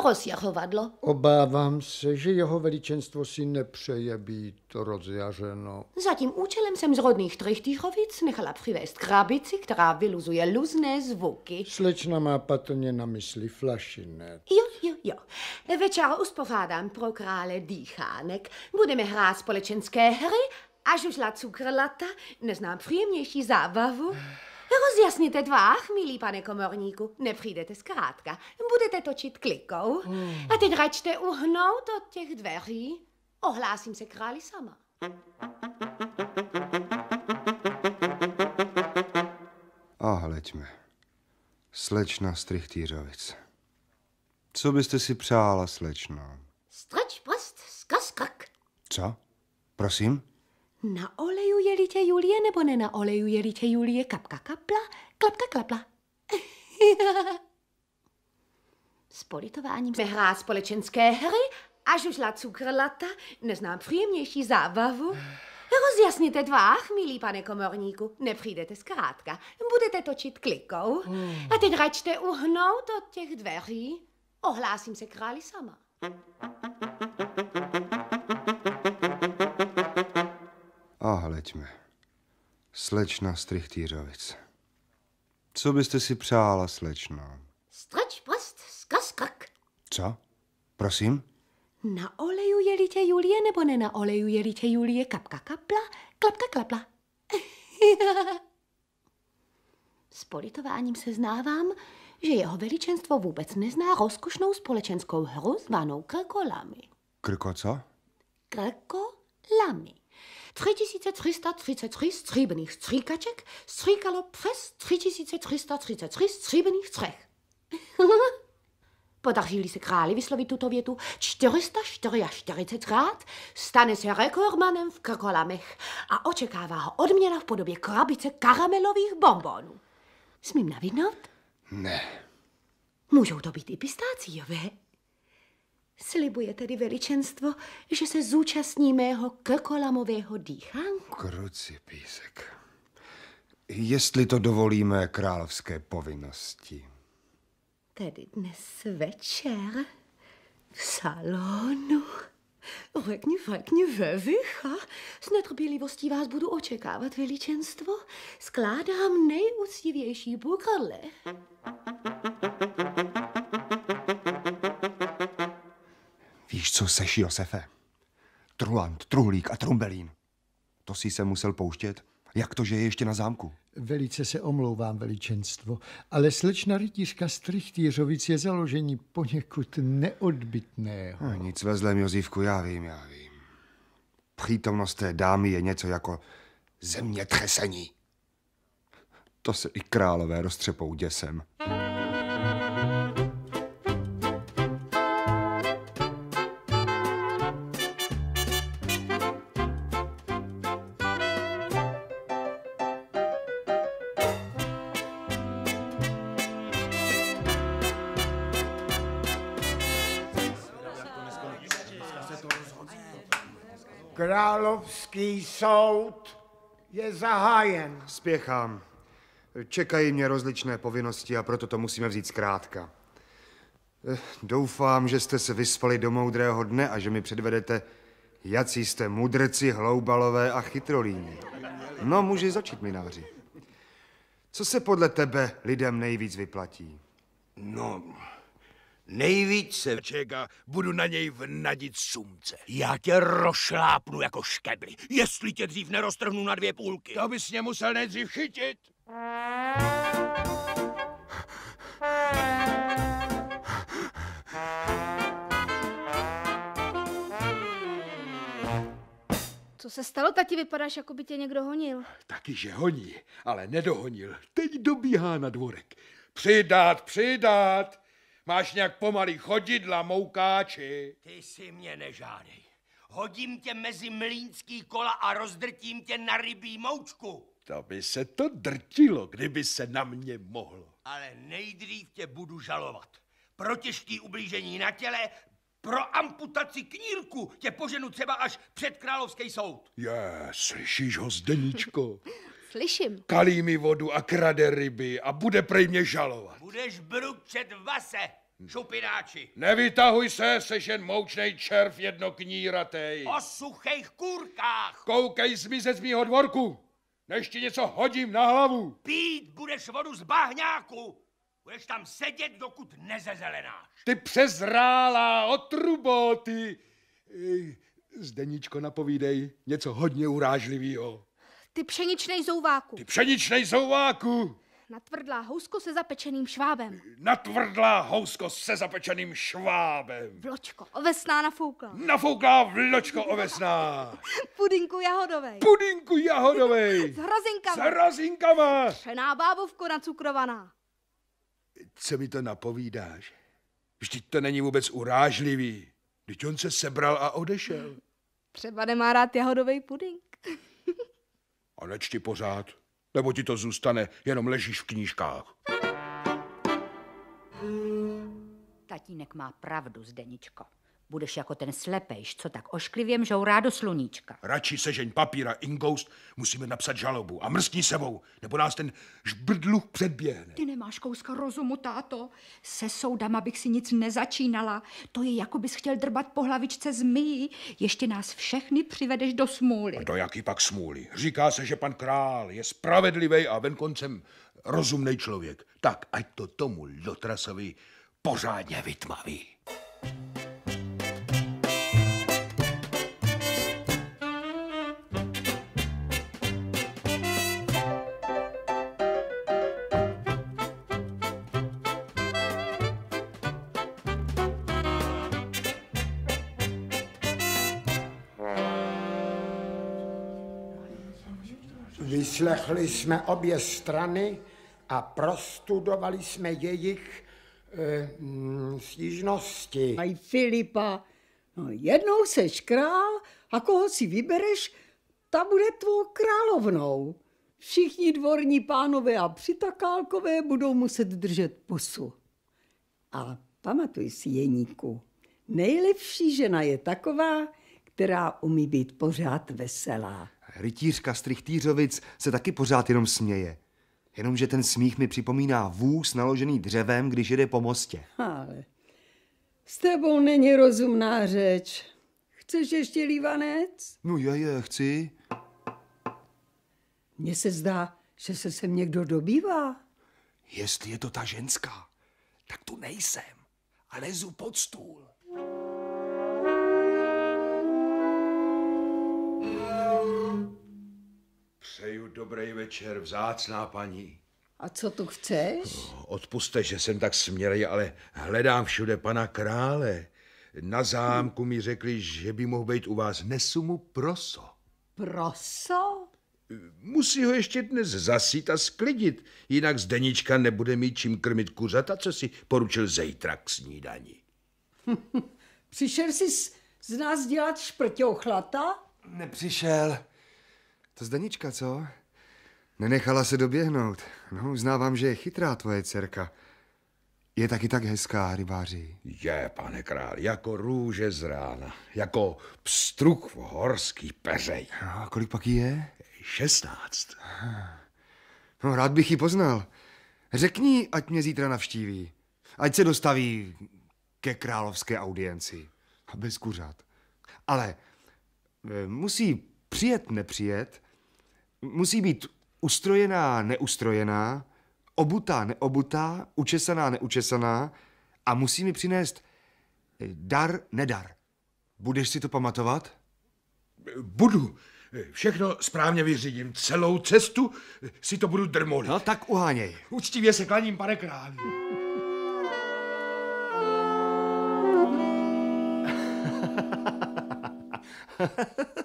rozjařovadlo. Obávám se, že jeho veličenstvo si nepřeje být rozjařeno. Za tím účelem jsem z rodných Trichtýchovic nechala přivést krabici, která vyluzuje luzné zvuky. Slečna má patrně na mysli flašinet. Jo, jo, jo. Večer uspořádám pro krále dýchánek. Budeme hrát společenské hry a žužla cukrlata. Neznám příjemnější zábavu. Rozjasněte tvář, milý pane komorníku. Nepřijdete zkrátka. Budete točit klikou. Hmm. A teď račte uhnout od těch dveří. Ohlásím se králi sama. A hleďme. Slečna Strichtýřovic. Co byste si přála, slečno? Strč prst skaskak. Co? Prosím? Na ole litě Julie nebo nenaolejuje litě Julie kapka kapla, klapka klapla. *laughs* S politováním... Vyhrá společenské hry a žužla cukrlata, neznám příjemnější zábavu. Rozjasněte tvář, milý pane komorníku. Nepřijdete zkrátka. Budete točit klikou. Hmm. A teď račte uhnout od těch dveří. Ohlásím se králi sama. A hleďme. Slečna Strichtýřovic. Co byste si přála, slečno? Strač prst, skos krk. Co? Prosím? oleju je tě Julie, nebo ne oleju je tě Julie kapka kapla, klapka klapla? *laughs* S politováním se znávám, že jeho veličenstvo vůbec nezná rozkošnou společenskou hru zvanou krkolami. Krko co? Krkolami. 3333 stříbených stříkaček stříkalo přes 3333 stříbených střech. *laughs* Podařili se králi vyslovit tuto větu 444 krát, stane se rekordmanem v krkolamech a očekává ho odměna v podobě krabice karamelových bonbonů. Smím navidnout? Ne. Můžou to být i pistáciové. Slibuje tedy veličenstvo, že se zúčastní mého krkolamového dýchánku. Kruci písek. Jestli to dovolíme královské povinnosti. Tedy dnes večer v salonu. Řekni, řekni, vevicha. S netrpělivostí vás budu očekávat, veličenstvo. Skládám nejúctivější pokrle. Víš, co seš, Josefe? Trulant, truhlík a trumbelín. To si se musel pouštět? Jak to, že je ještě na zámku? Velice se omlouvám, veličenstvo, ale slečna rytířka z Trichtýřovic je založení poněkud neodbitného. A no, nic ve zlém, Jozívku, já vím, já vím. Přítomnost té dámy je něco jako zemětřesení. To se i králové roztřepou děsem. Hmm. soud je zahájen. Spěchám. Čekají mě rozličné povinnosti a proto to musíme vzít zkrátka. Eh, doufám, že jste se vyspali do moudrého dne a že mi předvedete, jací jste mudrci, hloubalové a chytrolíni. No, muži začít, mináři. Co se podle tebe lidem nejvíc vyplatí? No, Nejvíce čeká, budu na něj vnadit sumce. Já tě rošlápnu jako škebli, jestli tě dřív neroztrhnu na dvě půlky. To bys mě musel nejdřív chytit. Co se stalo, tati? Vypadáš, jako by tě někdo honil. Taky, že honí, ale nedohonil. Teď dobíhá na dvorek. Přidat, přidat! Máš nějak pomalý chodidla, moukáči. Ty si mě nežádej. Hodím tě mezi mlínský kola a rozdrtím tě na rybí moučku. To by se to drtilo, kdyby se na mě mohlo. Ale nejdřív tě budu žalovat. Pro těžký ublížení na těle, pro amputaci knírku tě poženu třeba až před královský soud. Je, slyšíš ho, Zdeníčko? *laughs* slyším. Kalí mi vodu a krade ryby a bude prej mě žalovat. Budeš brukčet vase, šupináči. Nevytahuj se, seš jen moučnej červ jednokníratej. O suchých kůrkách. Koukej zmizet z mýho dvorku, než ti něco hodím na hlavu. Pít budeš vodu z bahňáku, budeš tam sedět, dokud nezezelenáš. Ty přezrálá otrubo, ty... Eh, Zdeníčko, napovídej něco hodně urážlivého. Ty pšeničnej zouváku. Ty pšeničnej zouváku. Natvrdlá housko se zapečeným švábem. Natvrdlá housko se zapečeným švábem. Vločko ovesná nafoukla. Nafouklá vločko ovesná. *laughs* Pudinku jahodovej. Pudinku jahodovej. *laughs* S hrozinkama. S hrozinkama. Třená bábovko nacukrovaná. Co mi to napovídáš? Vždyť to není vůbec urážlivý. Vždyť on se sebral a odešel. Třeba nemá rád jahodovej pudink a nečti pořád, nebo ti to zůstane, jenom ležíš v knížkách. Tatínek má pravdu, Zdeničko. Budeš jako ten slepejš, co tak ošklivě mžourá do sluníčka. Radši sežeň papíra Ingoust, musíme napsat žalobu a mrskni sebou, nebo nás ten žbrdluh předběhne. Ty nemáš kouska rozumu, táto. Se soudama bych si nic nezačínala. To je, jako bys chtěl drbat po hlavičce zmyjí. Ještě nás všechny přivedeš do smůly. A do jaký pak smůly? Říká se, že pan král je spravedlivý a venkoncem rozumný člověk. Tak, ať to tomu Lotrasovi pořádně vytmaví. thank you Vyslechli jsme obě strany a prostudovali jsme jejich e, stížnosti. A Filipa, no jednou seš král a koho si vybereš, ta bude tvou královnou. Všichni dvorní pánové a přitakálkové budou muset držet pusu. A pamatuj si, Jeníku, nejlepší žena je taková, která umí být pořád veselá. Rytířka Trichtýřovic se taky pořád jenom směje. Jenomže ten smích mi připomíná vůz naložený dřevem, když jede po mostě. Ale s tebou není rozumná řeč. Chceš ještě lívanec? No je, je, chci. Mně se zdá, že se sem někdo dobývá. Jestli je to ta ženská, tak tu nejsem a lezu pod stůl. Přeju dobrý večer, vzácná paní. A co tu chceš? Odpuste, že jsem tak směrej, ale hledám všude pana krále. Na zámku mi řekli, že by mohl být u vás. Nesu mu proso. Proso? Musí ho ještě dnes zasít a sklidit, jinak Zdenička nebude mít čím krmit kuřata, co si poručil zejtra k snídani. *laughs* Přišel jsi z nás dělat chlata? Nepřišel. To Zdenička, co? Nenechala se doběhnout. No, uznávám, že je chytrá tvoje dcerka. Je taky tak hezká, rybáři. Je, pane král, jako růže z rána, jako pstruk v horský peřej. A kolik pak je? Šestnáct. No, rád bych ji poznal. Řekni, ať mě zítra navštíví. Ať se dostaví ke královské audienci. A bez kuřat. Ale eh, musí přijet nepřijet, Musí být ustrojená, neustrojená, obutá, neobutá, učesaná, neučesaná a musí mi přinést eh, dar, nedar. Budeš si to pamatovat? Budu. Všechno správně vyřídím. Celou cestu si to budu drmolit. No tak uháněj. Uctivě se klaním, pane králi. Ha *laughs* ha ha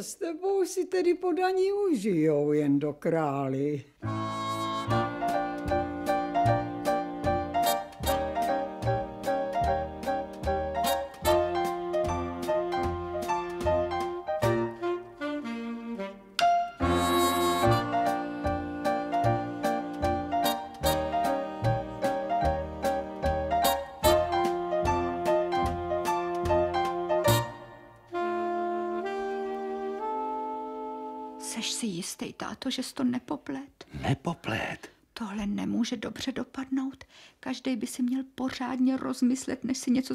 s tebou si tedy podaní užijou jen do krály. že jsi to nepoplet. Nepoplet? Tohle nemůže dobře dopadnout. Každý by si měl pořádně rozmyslet, než si něco